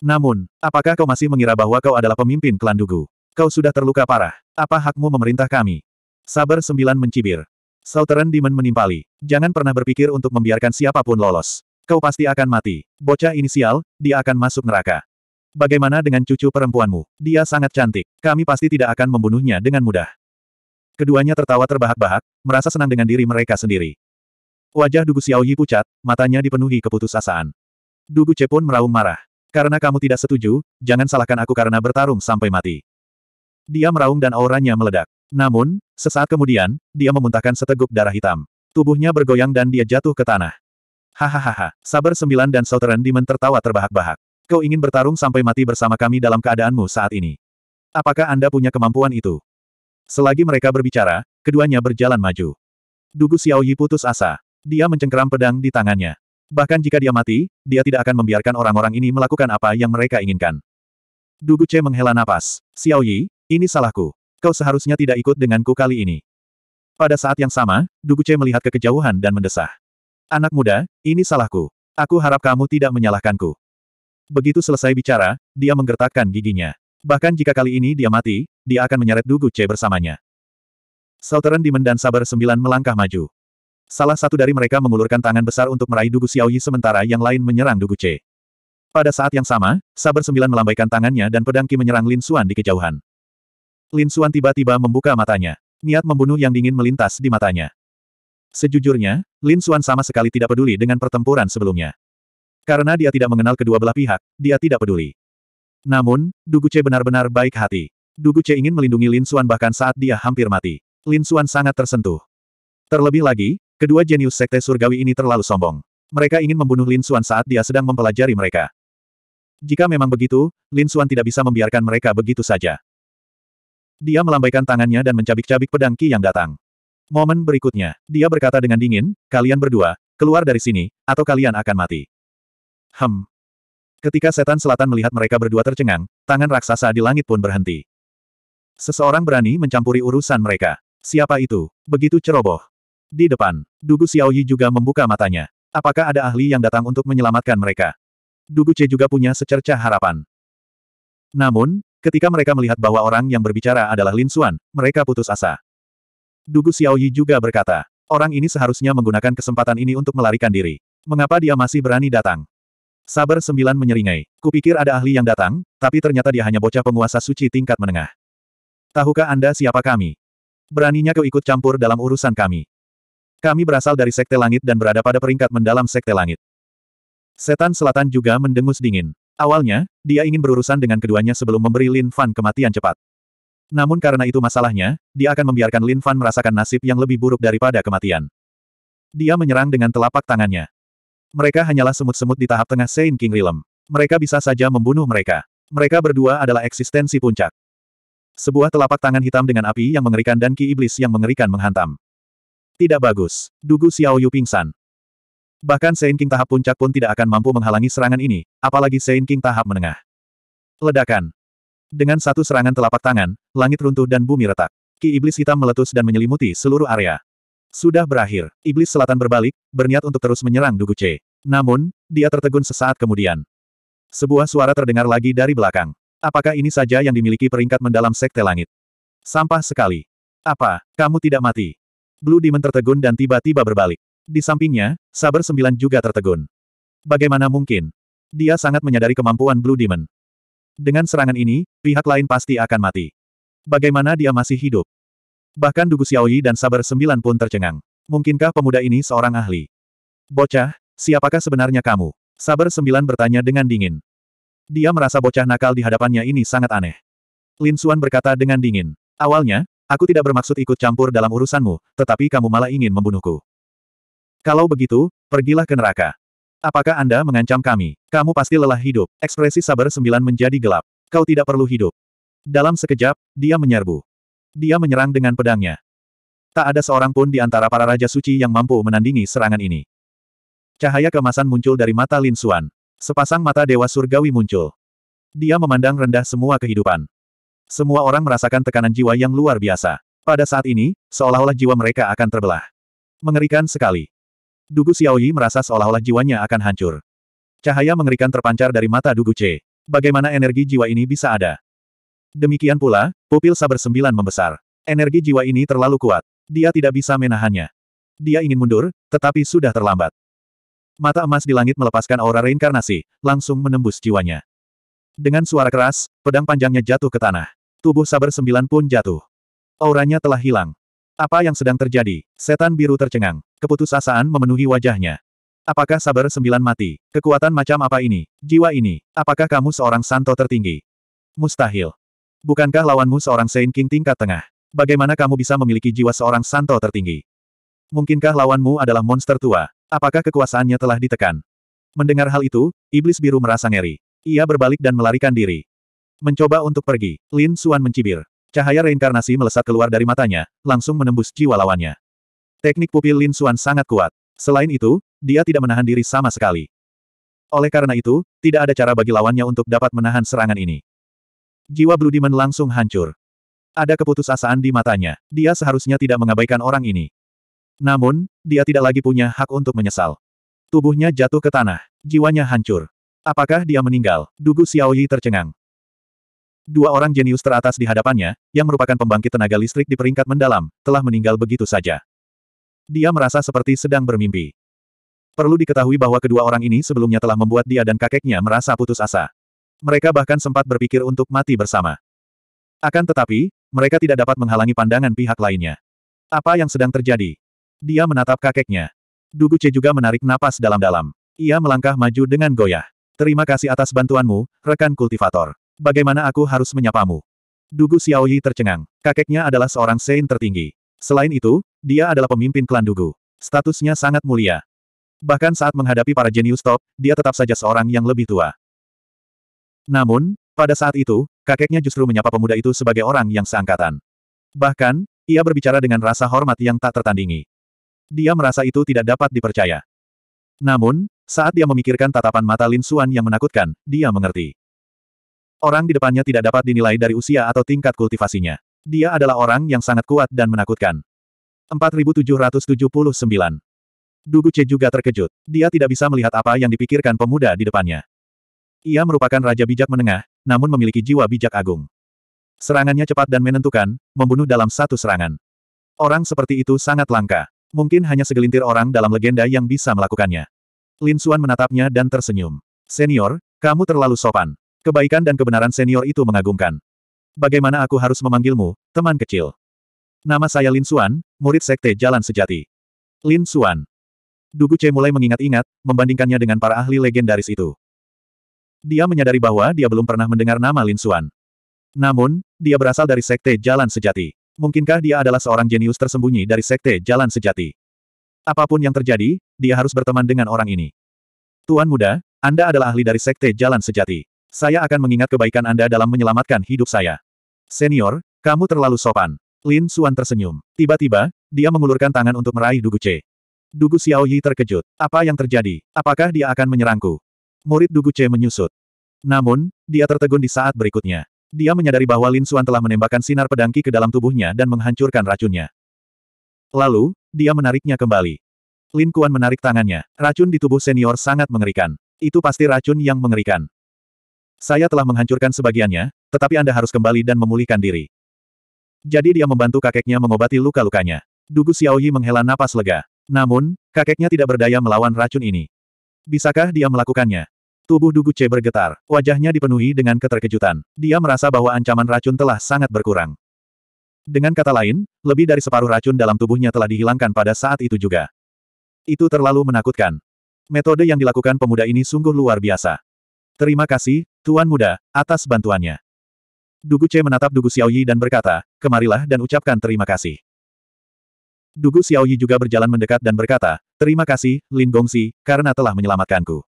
[SPEAKER 1] Namun, apakah kau masih mengira bahwa kau adalah pemimpin klan Dugu? Kau sudah terluka parah. Apa hakmu memerintah kami? Sabar sembilan mencibir. Southern Demon menimpali. Jangan pernah berpikir untuk membiarkan siapapun lolos. Kau pasti akan mati. Bocah inisial, dia akan masuk neraka. Bagaimana dengan cucu perempuanmu? Dia sangat cantik. Kami pasti tidak akan membunuhnya dengan mudah. Keduanya tertawa terbahak-bahak, merasa senang dengan diri mereka sendiri. Wajah Dugu Xiaoyi pucat, matanya dipenuhi keputusasaan. Dugu Ce pun meraung marah. Karena kamu tidak setuju, jangan salahkan aku karena bertarung sampai mati. Dia meraung dan auranya meledak. Namun, sesaat kemudian, dia memuntahkan seteguk darah hitam. Tubuhnya bergoyang dan dia jatuh ke tanah. Hahaha, Saber Sembilan dan Southern Demon tertawa terbahak-bahak. Kau ingin bertarung sampai mati bersama kami dalam keadaanmu saat ini. Apakah Anda punya kemampuan itu? Selagi mereka berbicara, keduanya berjalan maju. Dugu Xiaoyi putus asa. Dia mencengkeram pedang di tangannya. Bahkan jika dia mati, dia tidak akan membiarkan orang-orang ini melakukan apa yang mereka inginkan. Dugu Che menghela napas. Xiaoyi, ini salahku kau seharusnya tidak ikut denganku kali ini. Pada saat yang sama, Dugu Duguce melihat ke kejauhan dan mendesah. Anak muda, ini salahku. Aku harap kamu tidak menyalahkanku. Begitu selesai bicara, dia menggertakkan giginya. Bahkan jika kali ini dia mati, dia akan menyeret Dugu Duguce bersamanya. Southern Demon dan Sabar Sembilan melangkah maju. Salah satu dari mereka mengulurkan tangan besar untuk meraih Dugu Xiaoyi sementara yang lain menyerang Dugu Duguce. Pada saat yang sama, Saber Sembilan melambaikan tangannya dan pedangki menyerang Lin Xuan di kejauhan. Lin Suan tiba-tiba membuka matanya. Niat membunuh yang dingin melintas di matanya. Sejujurnya, Lin Suan sama sekali tidak peduli dengan pertempuran sebelumnya. Karena dia tidak mengenal kedua belah pihak, dia tidak peduli. Namun, Dugu Duguce benar-benar baik hati. Dugu Duguce ingin melindungi Lin Suan bahkan saat dia hampir mati. Lin Suan sangat tersentuh. Terlebih lagi, kedua jenius sekte surgawi ini terlalu sombong. Mereka ingin membunuh Lin Suan saat dia sedang mempelajari mereka. Jika memang begitu, Lin Suan tidak bisa membiarkan mereka begitu saja. Dia melambaikan tangannya dan mencabik-cabik pedang Ki yang datang. Momen berikutnya, dia berkata dengan dingin, kalian berdua, keluar dari sini, atau kalian akan mati. Hem. Ketika setan selatan melihat mereka berdua tercengang, tangan raksasa di langit pun berhenti. Seseorang berani mencampuri urusan mereka. Siapa itu? Begitu ceroboh. Di depan, Dugu Xiaoyi juga membuka matanya. Apakah ada ahli yang datang untuk menyelamatkan mereka? Dugu C juga punya secercah harapan. Namun, Ketika mereka melihat bahwa orang yang berbicara adalah Lin Xuan, mereka putus asa. Dugu Xiaoyi juga berkata, orang ini seharusnya menggunakan kesempatan ini untuk melarikan diri. Mengapa dia masih berani datang? Sabar sembilan menyeringai. Kupikir ada ahli yang datang, tapi ternyata dia hanya bocah penguasa suci tingkat menengah. Tahukah Anda siapa kami? Beraninya kau ikut campur dalam urusan kami. Kami berasal dari Sekte Langit dan berada pada peringkat mendalam Sekte Langit. Setan Selatan juga mendengus dingin. Awalnya, dia ingin berurusan dengan keduanya sebelum memberi Lin Fan kematian cepat. Namun karena itu masalahnya, dia akan membiarkan Lin Fan merasakan nasib yang lebih buruk daripada kematian. Dia menyerang dengan telapak tangannya. Mereka hanyalah semut-semut di tahap tengah Saint King Realm. Mereka bisa saja membunuh mereka. Mereka berdua adalah eksistensi puncak. Sebuah telapak tangan hitam dengan api yang mengerikan dan ki iblis yang mengerikan menghantam. Tidak bagus. Dugu Xiaoyu pingsan. Bahkan Sein King tahap puncak pun tidak akan mampu menghalangi serangan ini, apalagi Sein King tahap menengah. Ledakan. Dengan satu serangan telapak tangan, langit runtuh dan bumi retak. Ki Iblis Hitam meletus dan menyelimuti seluruh area. Sudah berakhir, Iblis Selatan berbalik, berniat untuk terus menyerang Dugu C. Namun, dia tertegun sesaat kemudian. Sebuah suara terdengar lagi dari belakang. Apakah ini saja yang dimiliki peringkat mendalam Sekte Langit? Sampah sekali. Apa, kamu tidak mati? Blue Demon tertegun dan tiba-tiba berbalik. Di sampingnya, Saber Sembilan juga tertegun. Bagaimana mungkin? Dia sangat menyadari kemampuan Blue Demon. Dengan serangan ini, pihak lain pasti akan mati. Bagaimana dia masih hidup? Bahkan Dugu Xiaoyi dan Saber Sembilan pun tercengang. Mungkinkah pemuda ini seorang ahli? Bocah, siapakah sebenarnya kamu? Saber Sembilan bertanya dengan dingin. Dia merasa bocah nakal di hadapannya ini sangat aneh. Lin Suan berkata dengan dingin. Awalnya, aku tidak bermaksud ikut campur dalam urusanmu, tetapi kamu malah ingin membunuhku. Kalau begitu, pergilah ke neraka. Apakah Anda mengancam kami? Kamu pasti lelah hidup. Ekspresi sabar sembilan menjadi gelap. Kau tidak perlu hidup. Dalam sekejap, dia menyerbu. Dia menyerang dengan pedangnya. Tak ada seorang pun di antara para Raja Suci yang mampu menandingi serangan ini. Cahaya kemasan muncul dari mata Lin Suan. Sepasang mata Dewa Surgawi muncul. Dia memandang rendah semua kehidupan. Semua orang merasakan tekanan jiwa yang luar biasa. Pada saat ini, seolah-olah jiwa mereka akan terbelah. Mengerikan sekali. Dugu Xiaoyi merasa seolah-olah jiwanya akan hancur. Cahaya mengerikan terpancar dari mata Dugu C. Bagaimana energi jiwa ini bisa ada? Demikian pula, pupil saber sembilan membesar. Energi jiwa ini terlalu kuat. Dia tidak bisa menahannya. Dia ingin mundur, tetapi sudah terlambat. Mata emas di langit melepaskan aura reinkarnasi, langsung menembus jiwanya. Dengan suara keras, pedang panjangnya jatuh ke tanah. Tubuh saber sembilan pun jatuh. Auranya telah hilang. Apa yang sedang terjadi? Setan biru tercengang. Keputusasaan memenuhi wajahnya. Apakah sabar sembilan mati? Kekuatan macam apa ini? Jiwa ini? Apakah kamu seorang santo tertinggi? Mustahil. Bukankah lawanmu seorang Saint King tingkat tengah? Bagaimana kamu bisa memiliki jiwa seorang santo tertinggi? Mungkinkah lawanmu adalah monster tua? Apakah kekuasaannya telah ditekan? Mendengar hal itu, iblis biru merasa ngeri. Ia berbalik dan melarikan diri. Mencoba untuk pergi, Lin Suan mencibir. Cahaya reinkarnasi melesat keluar dari matanya, langsung menembus jiwa lawannya. Teknik pupil Lin Suan sangat kuat. Selain itu, dia tidak menahan diri sama sekali. Oleh karena itu, tidak ada cara bagi lawannya untuk dapat menahan serangan ini. Jiwa Blue Demon langsung hancur. Ada keputusasaan di matanya. Dia seharusnya tidak mengabaikan orang ini. Namun, dia tidak lagi punya hak untuk menyesal. Tubuhnya jatuh ke tanah. Jiwanya hancur. Apakah dia meninggal? Dugu Xiaoyi tercengang. Dua orang jenius teratas di hadapannya, yang merupakan pembangkit tenaga listrik di peringkat mendalam, telah meninggal begitu saja. Dia merasa seperti sedang bermimpi. Perlu diketahui bahwa kedua orang ini sebelumnya telah membuat dia dan kakeknya merasa putus asa. Mereka bahkan sempat berpikir untuk mati bersama. Akan tetapi, mereka tidak dapat menghalangi pandangan pihak lainnya. Apa yang sedang terjadi? Dia menatap kakeknya. Duguce juga menarik napas dalam-dalam. Ia melangkah maju dengan goyah. Terima kasih atas bantuanmu, rekan kultivator. Bagaimana aku harus menyapamu? Dugu Xiaoyi tercengang. Kakeknya adalah seorang Sein tertinggi. Selain itu, dia adalah pemimpin klan Dugu. Statusnya sangat mulia. Bahkan saat menghadapi para jenius top, dia tetap saja seorang yang lebih tua. Namun, pada saat itu, kakeknya justru menyapa pemuda itu sebagai orang yang seangkatan. Bahkan, ia berbicara dengan rasa hormat yang tak tertandingi. Dia merasa itu tidak dapat dipercaya. Namun, saat dia memikirkan tatapan mata Lin Xuan yang menakutkan, dia mengerti. Orang di depannya tidak dapat dinilai dari usia atau tingkat kultivasinya. Dia adalah orang yang sangat kuat dan menakutkan. 4779. Duguce juga terkejut. Dia tidak bisa melihat apa yang dipikirkan pemuda di depannya. Ia merupakan raja bijak menengah, namun memiliki jiwa bijak agung. Serangannya cepat dan menentukan, membunuh dalam satu serangan. Orang seperti itu sangat langka. Mungkin hanya segelintir orang dalam legenda yang bisa melakukannya. Lin Xuan menatapnya dan tersenyum. Senior, kamu terlalu sopan. Kebaikan dan kebenaran senior itu mengagumkan. Bagaimana aku harus memanggilmu, teman kecil? Nama saya Lin Suan, murid Sekte Jalan Sejati. Lin Suan. Dugu Che mulai mengingat-ingat, membandingkannya dengan para ahli legendaris itu. Dia menyadari bahwa dia belum pernah mendengar nama Lin Suan. Namun, dia berasal dari Sekte Jalan Sejati. Mungkinkah dia adalah seorang jenius tersembunyi dari Sekte Jalan Sejati? Apapun yang terjadi, dia harus berteman dengan orang ini. Tuan muda, Anda adalah ahli dari Sekte Jalan Sejati. Saya akan mengingat kebaikan Anda dalam menyelamatkan hidup saya. Senior, kamu terlalu sopan. Lin Xuan tersenyum. Tiba-tiba, dia mengulurkan tangan untuk meraih Dugu C. Dugu Xiao Yi terkejut. Apa yang terjadi? Apakah dia akan menyerangku? Murid Dugu C menyusut. Namun, dia tertegun di saat berikutnya. Dia menyadari bahwa Lin Xuan telah menembakkan sinar pedangki ke dalam tubuhnya dan menghancurkan racunnya. Lalu, dia menariknya kembali. Lin Kuan menarik tangannya. Racun di tubuh senior sangat mengerikan. Itu pasti racun yang mengerikan. Saya telah menghancurkan sebagiannya, tetapi Anda harus kembali dan memulihkan diri. Jadi dia membantu kakeknya mengobati luka-lukanya. Dugu Xiaoyi menghela napas lega. Namun, kakeknya tidak berdaya melawan racun ini. Bisakah dia melakukannya? Tubuh Dugu C bergetar, wajahnya dipenuhi dengan keterkejutan. Dia merasa bahwa ancaman racun telah sangat berkurang. Dengan kata lain, lebih dari separuh racun dalam tubuhnya telah dihilangkan pada saat itu juga. Itu terlalu menakutkan. Metode yang dilakukan pemuda ini sungguh luar biasa. Terima kasih, Tuan Muda, atas bantuannya. Dugu C menatap Dugu Xiaoyi dan berkata, kemarilah dan ucapkan terima kasih. Dugu Xiaoyi juga berjalan mendekat dan berkata, terima kasih, Lin Gongxi, karena telah menyelamatkanku.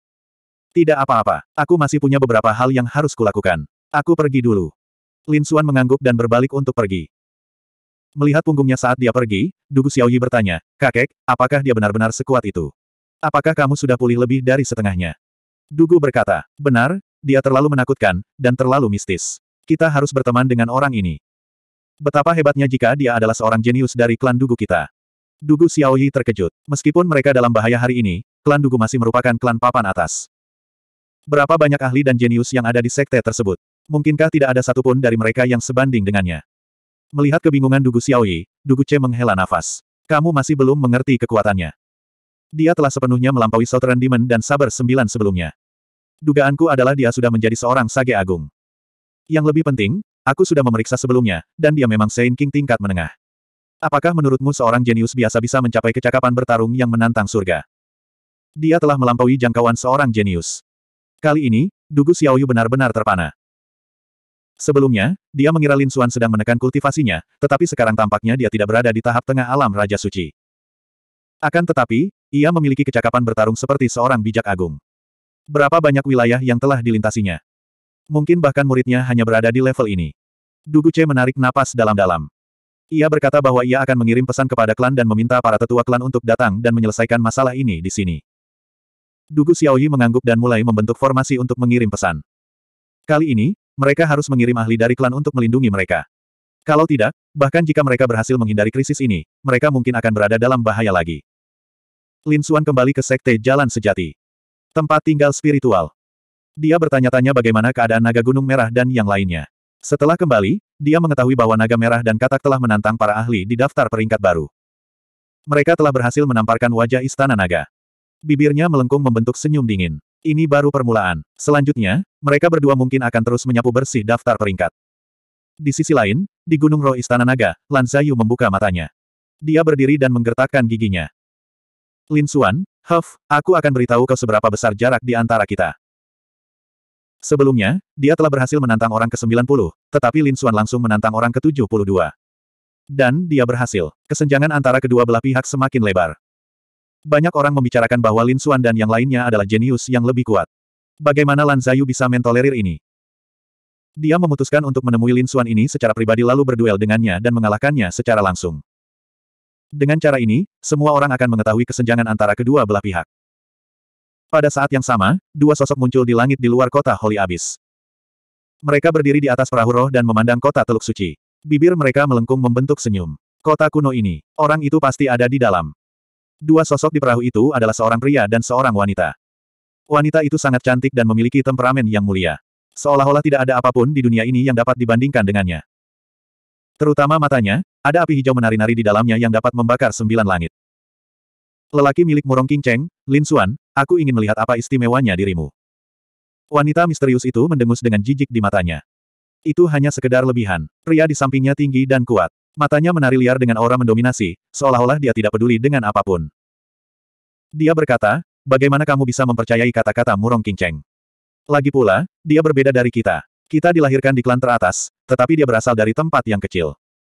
[SPEAKER 1] Tidak apa-apa, aku masih punya beberapa hal yang harus kulakukan. Aku pergi dulu. Lin Xuan mengangguk dan berbalik untuk pergi. Melihat punggungnya saat dia pergi, Dugu Xiaoyi bertanya, kakek, apakah dia benar-benar sekuat itu? Apakah kamu sudah pulih lebih dari setengahnya? Dugu berkata, benar, dia terlalu menakutkan, dan terlalu mistis. Kita harus berteman dengan orang ini. Betapa hebatnya jika dia adalah seorang jenius dari klan Dugu kita. Dugu Xiaoyi terkejut. Meskipun mereka dalam bahaya hari ini, klan Dugu masih merupakan klan papan atas. Berapa banyak ahli dan jenius yang ada di sekte tersebut? Mungkinkah tidak ada satupun dari mereka yang sebanding dengannya? Melihat kebingungan Dugu Xiaoyi, Dugu Che menghela nafas. Kamu masih belum mengerti kekuatannya. Dia telah sepenuhnya melampaui Southern Demon dan Saber sembilan sebelumnya. Dugaanku adalah dia sudah menjadi seorang sage agung. Yang lebih penting, aku sudah memeriksa sebelumnya, dan dia memang Saint King tingkat menengah. Apakah menurutmu seorang jenius biasa bisa mencapai kecakapan bertarung yang menantang surga? Dia telah melampaui jangkauan seorang jenius. Kali ini, Dugu Xiaoyu benar-benar terpana. Sebelumnya, dia mengira Lin Xuan sedang menekan kultivasinya, tetapi sekarang tampaknya dia tidak berada di tahap tengah alam Raja Suci. Akan tetapi, ia memiliki kecakapan bertarung seperti seorang bijak agung. Berapa banyak wilayah yang telah dilintasinya? Mungkin bahkan muridnya hanya berada di level ini. Dugu Duguce menarik napas dalam-dalam. Ia berkata bahwa ia akan mengirim pesan kepada klan dan meminta para tetua klan untuk datang dan menyelesaikan masalah ini di sini. Dugu Xiaoyi mengangguk dan mulai membentuk formasi untuk mengirim pesan. Kali ini, mereka harus mengirim ahli dari klan untuk melindungi mereka. Kalau tidak, bahkan jika mereka berhasil menghindari krisis ini, mereka mungkin akan berada dalam bahaya lagi. Lin Suan kembali ke Sekte Jalan Sejati. Tempat tinggal spiritual. Dia bertanya-tanya bagaimana keadaan naga Gunung Merah dan yang lainnya. Setelah kembali, dia mengetahui bahwa naga merah dan katak telah menantang para ahli di daftar peringkat baru. Mereka telah berhasil menamparkan wajah istana naga. Bibirnya melengkung membentuk senyum dingin. Ini baru permulaan. Selanjutnya, mereka berdua mungkin akan terus menyapu bersih daftar peringkat. Di sisi lain, di Gunung Roh Istana Naga, Lan Zayu membuka matanya. Dia berdiri dan menggertakkan giginya. Lin Xuan, Huff, aku akan beritahu kau seberapa besar jarak di antara kita. Sebelumnya, dia telah berhasil menantang orang ke-90, tetapi Lin Xuan langsung menantang orang ke-72. Dan dia berhasil. Kesenjangan antara kedua belah pihak semakin lebar. Banyak orang membicarakan bahwa Lin Xuan dan yang lainnya adalah jenius yang lebih kuat. Bagaimana Lan Zayu bisa mentolerir ini? Dia memutuskan untuk menemui Lin Xuan ini secara pribadi lalu berduel dengannya dan mengalahkannya secara langsung. Dengan cara ini, semua orang akan mengetahui kesenjangan antara kedua belah pihak. Pada saat yang sama, dua sosok muncul di langit di luar kota Holy Abyss. Mereka berdiri di atas perahu roh dan memandang kota Teluk Suci. Bibir mereka melengkung membentuk senyum. Kota kuno ini, orang itu pasti ada di dalam. Dua sosok di perahu itu adalah seorang pria dan seorang wanita. Wanita itu sangat cantik dan memiliki temperamen yang mulia. Seolah-olah tidak ada apapun di dunia ini yang dapat dibandingkan dengannya. Terutama matanya, ada api hijau menari-nari di dalamnya yang dapat membakar sembilan langit. Lelaki milik Murong King Cheng, Lin Xuan, aku ingin melihat apa istimewanya dirimu. Wanita misterius itu mendengus dengan jijik di matanya. Itu hanya sekedar lebihan. Pria di sampingnya tinggi dan kuat. Matanya menari liar dengan aura mendominasi, seolah-olah dia tidak peduli dengan apapun. Dia berkata, bagaimana kamu bisa mempercayai kata-kata Murong King Cheng? Lagi pula, dia berbeda dari kita. Kita dilahirkan di klan teratas, tetapi dia berasal dari tempat yang kecil.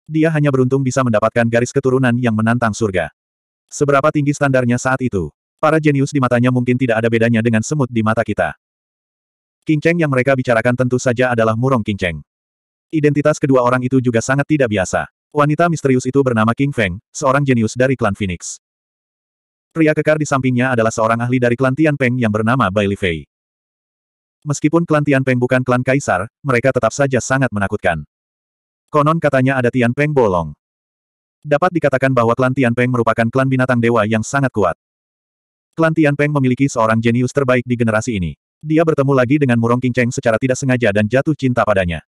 [SPEAKER 1] Dia hanya beruntung bisa mendapatkan garis keturunan yang menantang surga. Seberapa tinggi standarnya saat itu? Para jenius di matanya mungkin tidak ada bedanya dengan semut di mata kita. King Cheng yang mereka bicarakan tentu saja adalah Murong King Cheng. Identitas kedua orang itu juga sangat tidak biasa. Wanita misterius itu bernama King Feng, seorang jenius dari klan Phoenix. Pria kekar di sampingnya adalah seorang ahli dari klan Peng yang bernama Bai Li Fei. Meskipun klan Tian Peng bukan klan kaisar, mereka tetap saja sangat menakutkan. Konon katanya ada Tian Peng bolong. Dapat dikatakan bahwa klan Tian Peng merupakan klan binatang dewa yang sangat kuat. Klan Tian Peng memiliki seorang jenius terbaik di generasi ini. Dia bertemu lagi dengan Murong Qingcheng secara tidak sengaja dan jatuh cinta padanya.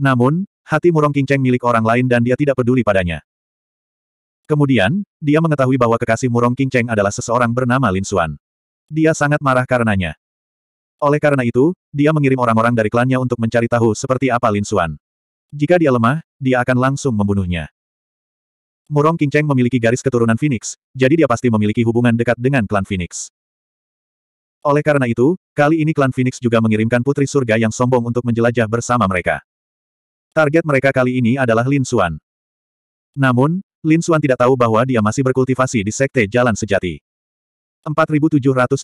[SPEAKER 1] Namun, hati Murong Qingcheng milik orang lain dan dia tidak peduli padanya. Kemudian, dia mengetahui bahwa kekasih Murong Qingcheng adalah seseorang bernama Lin Xuan. Dia sangat marah karenanya. Oleh karena itu, dia mengirim orang-orang dari klannya untuk mencari tahu seperti apa Lin Xuan. Jika dia lemah, dia akan langsung membunuhnya. Murong Cheng memiliki garis keturunan Phoenix, jadi dia pasti memiliki hubungan dekat dengan klan Phoenix. Oleh karena itu, kali ini klan Phoenix juga mengirimkan putri surga yang sombong untuk menjelajah bersama mereka. Target mereka kali ini adalah Lin Xuan. Namun, Lin Xuan tidak tahu bahwa dia masih berkultivasi di Sekte Jalan Sejati. 4780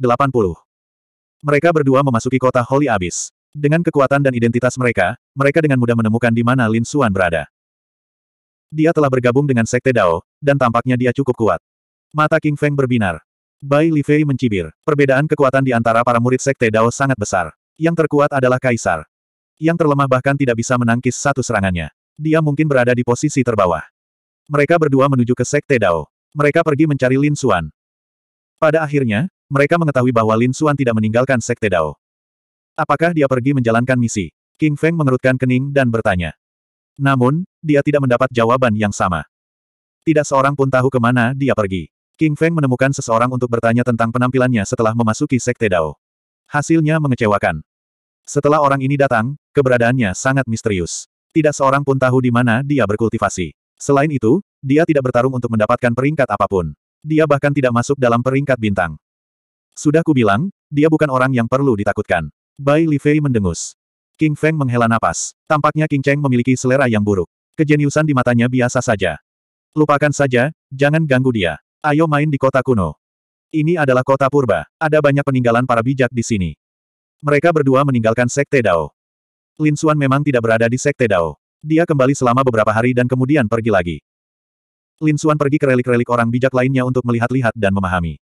[SPEAKER 1] mereka berdua memasuki kota Holy Abyss. Dengan kekuatan dan identitas mereka, mereka dengan mudah menemukan di mana Lin Xuan berada. Dia telah bergabung dengan Sekte Dao, dan tampaknya dia cukup kuat. Mata King Feng berbinar. Bai Li Fei mencibir. Perbedaan kekuatan di antara para murid Sekte Dao sangat besar. Yang terkuat adalah Kaisar. Yang terlemah bahkan tidak bisa menangkis satu serangannya. Dia mungkin berada di posisi terbawah. Mereka berdua menuju ke Sekte Dao. Mereka pergi mencari Lin Xuan. Pada akhirnya, mereka mengetahui bahwa Lin Suan tidak meninggalkan Sekte Dao. Apakah dia pergi menjalankan misi? King Feng mengerutkan kening dan bertanya. Namun, dia tidak mendapat jawaban yang sama. Tidak seorang pun tahu kemana dia pergi. King Feng menemukan seseorang untuk bertanya tentang penampilannya setelah memasuki Sekte Dao. Hasilnya mengecewakan. Setelah orang ini datang, keberadaannya sangat misterius. Tidak seorang pun tahu di mana dia berkultivasi. Selain itu, dia tidak bertarung untuk mendapatkan peringkat apapun. Dia bahkan tidak masuk dalam peringkat bintang. Sudah kubilang, dia bukan orang yang perlu ditakutkan. Bai Li Fei mendengus. King Feng menghela napas. Tampaknya King Cheng memiliki selera yang buruk. Kejeniusan di matanya biasa saja. Lupakan saja, jangan ganggu dia. Ayo main di kota kuno. Ini adalah kota purba, ada banyak peninggalan para bijak di sini. Mereka berdua meninggalkan Sekte Dao. Lin Xuan memang tidak berada di Sekte Dao. Dia kembali selama beberapa hari dan kemudian pergi lagi. Lin Xuan pergi ke relik-relik orang bijak lainnya untuk melihat-lihat dan memahami.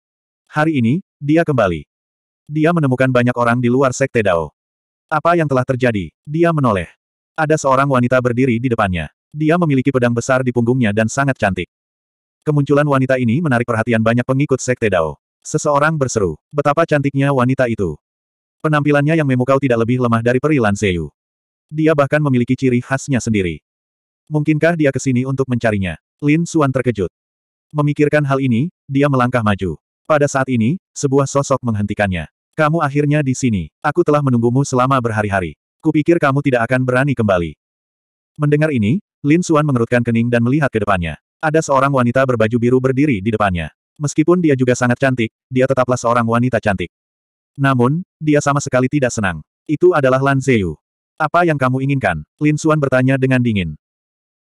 [SPEAKER 1] Hari ini, dia kembali. Dia menemukan banyak orang di luar Sekte Dao. Apa yang telah terjadi? Dia menoleh. Ada seorang wanita berdiri di depannya. Dia memiliki pedang besar di punggungnya dan sangat cantik. Kemunculan wanita ini menarik perhatian banyak pengikut Sekte Dao. Seseorang berseru, betapa cantiknya wanita itu. Penampilannya yang memukau tidak lebih lemah dari peri Lanseyu. Dia bahkan memiliki ciri khasnya sendiri. Mungkinkah dia ke sini untuk mencarinya? Lin Suan terkejut. Memikirkan hal ini, dia melangkah maju. Pada saat ini, sebuah sosok menghentikannya. Kamu akhirnya di sini. Aku telah menunggumu selama berhari-hari. Kupikir kamu tidak akan berani kembali. Mendengar ini, Lin Suan mengerutkan kening dan melihat ke depannya. Ada seorang wanita berbaju biru berdiri di depannya. Meskipun dia juga sangat cantik, dia tetaplah seorang wanita cantik. Namun, dia sama sekali tidak senang. Itu adalah Lan Zeyu. Apa yang kamu inginkan? Lin Suan bertanya dengan dingin.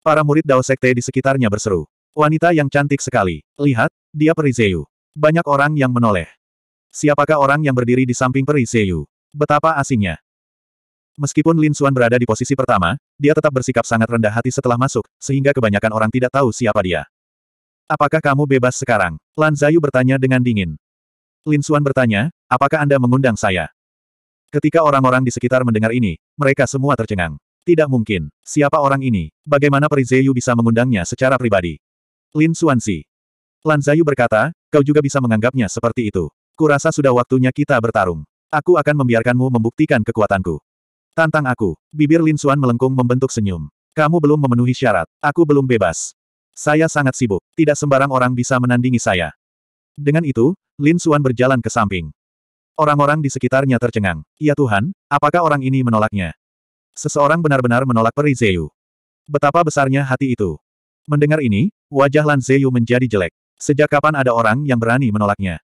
[SPEAKER 1] Para murid Dao Sekte di sekitarnya berseru. Wanita yang cantik sekali. Lihat, dia peri Zeyu. Banyak orang yang menoleh. Siapakah orang yang berdiri di samping peri Seiyu? Betapa asingnya. Meskipun Lin Xuan berada di posisi pertama, dia tetap bersikap sangat rendah hati setelah masuk, sehingga kebanyakan orang tidak tahu siapa dia. Apakah kamu bebas sekarang? Lan Zayu bertanya dengan dingin. Lin Xuan bertanya, apakah Anda mengundang saya? Ketika orang-orang di sekitar mendengar ini, mereka semua tercengang. Tidak mungkin. Siapa orang ini? Bagaimana Peri Zeyu bisa mengundangnya secara pribadi? Lin sih. Lan Zayu berkata, kau juga bisa menganggapnya seperti itu. Kurasa sudah waktunya kita bertarung. Aku akan membiarkanmu membuktikan kekuatanku. Tantang aku. Bibir Lin Xuan melengkung membentuk senyum. Kamu belum memenuhi syarat. Aku belum bebas. Saya sangat sibuk. Tidak sembarang orang bisa menandingi saya. Dengan itu, Lin Xuan berjalan ke samping. Orang-orang di sekitarnya tercengang. Ya Tuhan, apakah orang ini menolaknya? Seseorang benar-benar menolak peri Zeyu. Betapa besarnya hati itu. Mendengar ini, wajah Lan Zeyu menjadi jelek. Sejak kapan ada orang yang berani menolaknya?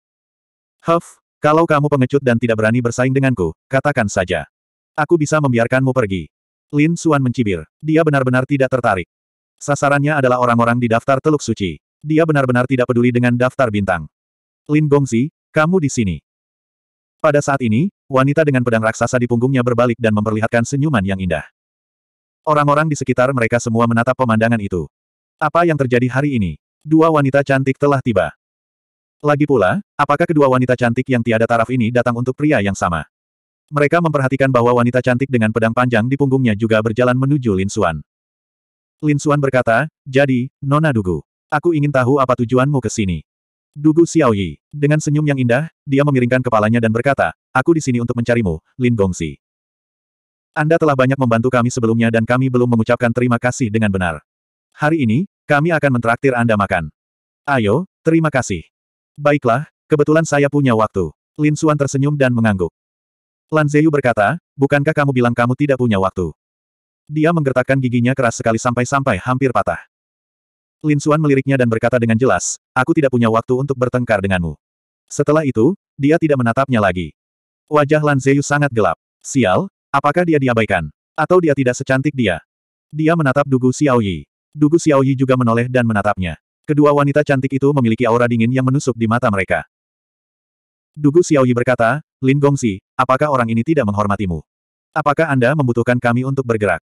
[SPEAKER 1] Huff, kalau kamu pengecut dan tidak berani bersaing denganku, katakan saja. Aku bisa membiarkanmu pergi. Lin Suan mencibir. Dia benar-benar tidak tertarik. Sasarannya adalah orang-orang di daftar Teluk Suci. Dia benar-benar tidak peduli dengan daftar bintang. Lin Gongzi, kamu di sini. Pada saat ini, wanita dengan pedang raksasa di punggungnya berbalik dan memperlihatkan senyuman yang indah. Orang-orang di sekitar mereka semua menatap pemandangan itu. Apa yang terjadi hari ini? dua wanita cantik telah tiba. Lagi pula, apakah kedua wanita cantik yang tiada taraf ini datang untuk pria yang sama? Mereka memperhatikan bahwa wanita cantik dengan pedang panjang di punggungnya juga berjalan menuju Lin Suan. Lin Suan berkata, jadi, Nona Dugu, aku ingin tahu apa tujuanmu ke sini. Dugu Xiaoyi, dengan senyum yang indah, dia memiringkan kepalanya dan berkata, aku di sini untuk mencarimu, Lin Gongxi. Anda telah banyak membantu kami sebelumnya dan kami belum mengucapkan terima kasih dengan benar. Hari ini, kami akan mentraktir Anda makan. Ayo, terima kasih. Baiklah, kebetulan saya punya waktu. Lin Suan tersenyum dan mengangguk. Lan Zeyu berkata, bukankah kamu bilang kamu tidak punya waktu? Dia menggertakkan giginya keras sekali sampai-sampai hampir patah. Lin Suan meliriknya dan berkata dengan jelas, aku tidak punya waktu untuk bertengkar denganmu. Setelah itu, dia tidak menatapnya lagi. Wajah Lan Zeyu sangat gelap. Sial, apakah dia diabaikan? Atau dia tidak secantik dia? Dia menatap Dugu Xiaoyi. Dugu Xiaoyi juga menoleh dan menatapnya. Kedua wanita cantik itu memiliki aura dingin yang menusuk di mata mereka. Dugu Xiaoyi berkata, Lin Gongxi, apakah orang ini tidak menghormatimu? Apakah Anda membutuhkan kami untuk bergerak?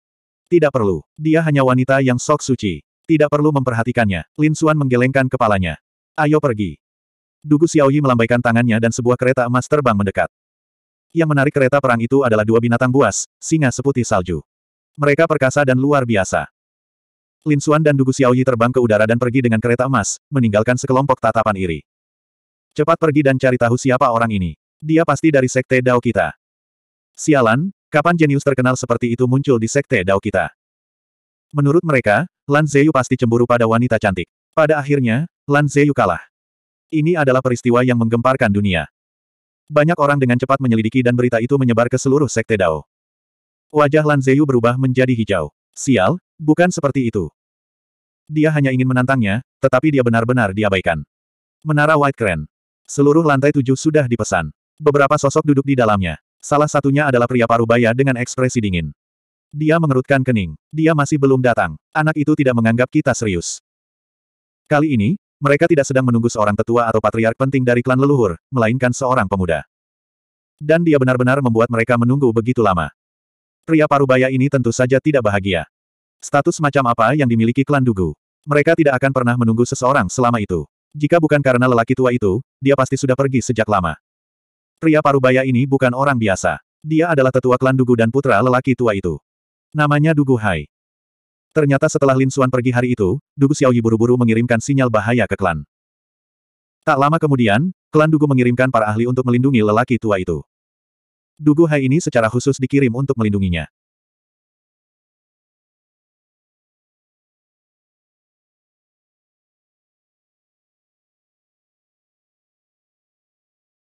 [SPEAKER 1] Tidak perlu. Dia hanya wanita yang sok suci. Tidak perlu memperhatikannya. Lin Xuan menggelengkan kepalanya. Ayo pergi. Dugu Xiaoyi melambaikan tangannya dan sebuah kereta emas terbang mendekat. Yang menarik kereta perang itu adalah dua binatang buas, singa seputih salju. Mereka perkasa dan luar biasa. Lin Xuan dan Dugu Xiaoyi terbang ke udara dan pergi dengan kereta emas, meninggalkan sekelompok tatapan iri. Cepat pergi dan cari tahu siapa orang ini. Dia pasti dari sekte Dao kita. Sialan, kapan jenius terkenal seperti itu muncul di sekte Dao kita? Menurut mereka, Lan Zeyu pasti cemburu pada wanita cantik. Pada akhirnya, Lan Zeyu kalah. Ini adalah peristiwa yang menggemparkan dunia. Banyak orang dengan cepat menyelidiki dan berita itu menyebar ke seluruh sekte Dao. Wajah Lan Zeyu berubah menjadi hijau. Sial, bukan seperti itu. Dia hanya ingin menantangnya, tetapi dia benar-benar diabaikan. Menara White Crane. Seluruh lantai tujuh sudah dipesan. Beberapa sosok duduk di dalamnya. Salah satunya adalah pria parubaya dengan ekspresi dingin. Dia mengerutkan kening. Dia masih belum datang. Anak itu tidak menganggap kita serius. Kali ini, mereka tidak sedang menunggu seorang tetua atau patriark penting dari klan leluhur, melainkan seorang pemuda. Dan dia benar-benar membuat mereka menunggu begitu lama pria parubaya ini tentu saja tidak bahagia. Status macam apa yang dimiliki klan Dugu? Mereka tidak akan pernah menunggu seseorang selama itu. Jika bukan karena lelaki tua itu, dia pasti sudah pergi sejak lama. Pria parubaya ini bukan orang biasa. Dia adalah tetua klan Dugu dan putra lelaki tua itu. Namanya Dugu Hai. Ternyata setelah Lin Suan pergi hari itu, Dugu Xiaoyi buru-buru mengirimkan sinyal bahaya ke klan. Tak lama kemudian, klan Dugu mengirimkan para ahli untuk melindungi lelaki tua itu. Dugu Hai ini secara khusus dikirim untuk melindunginya.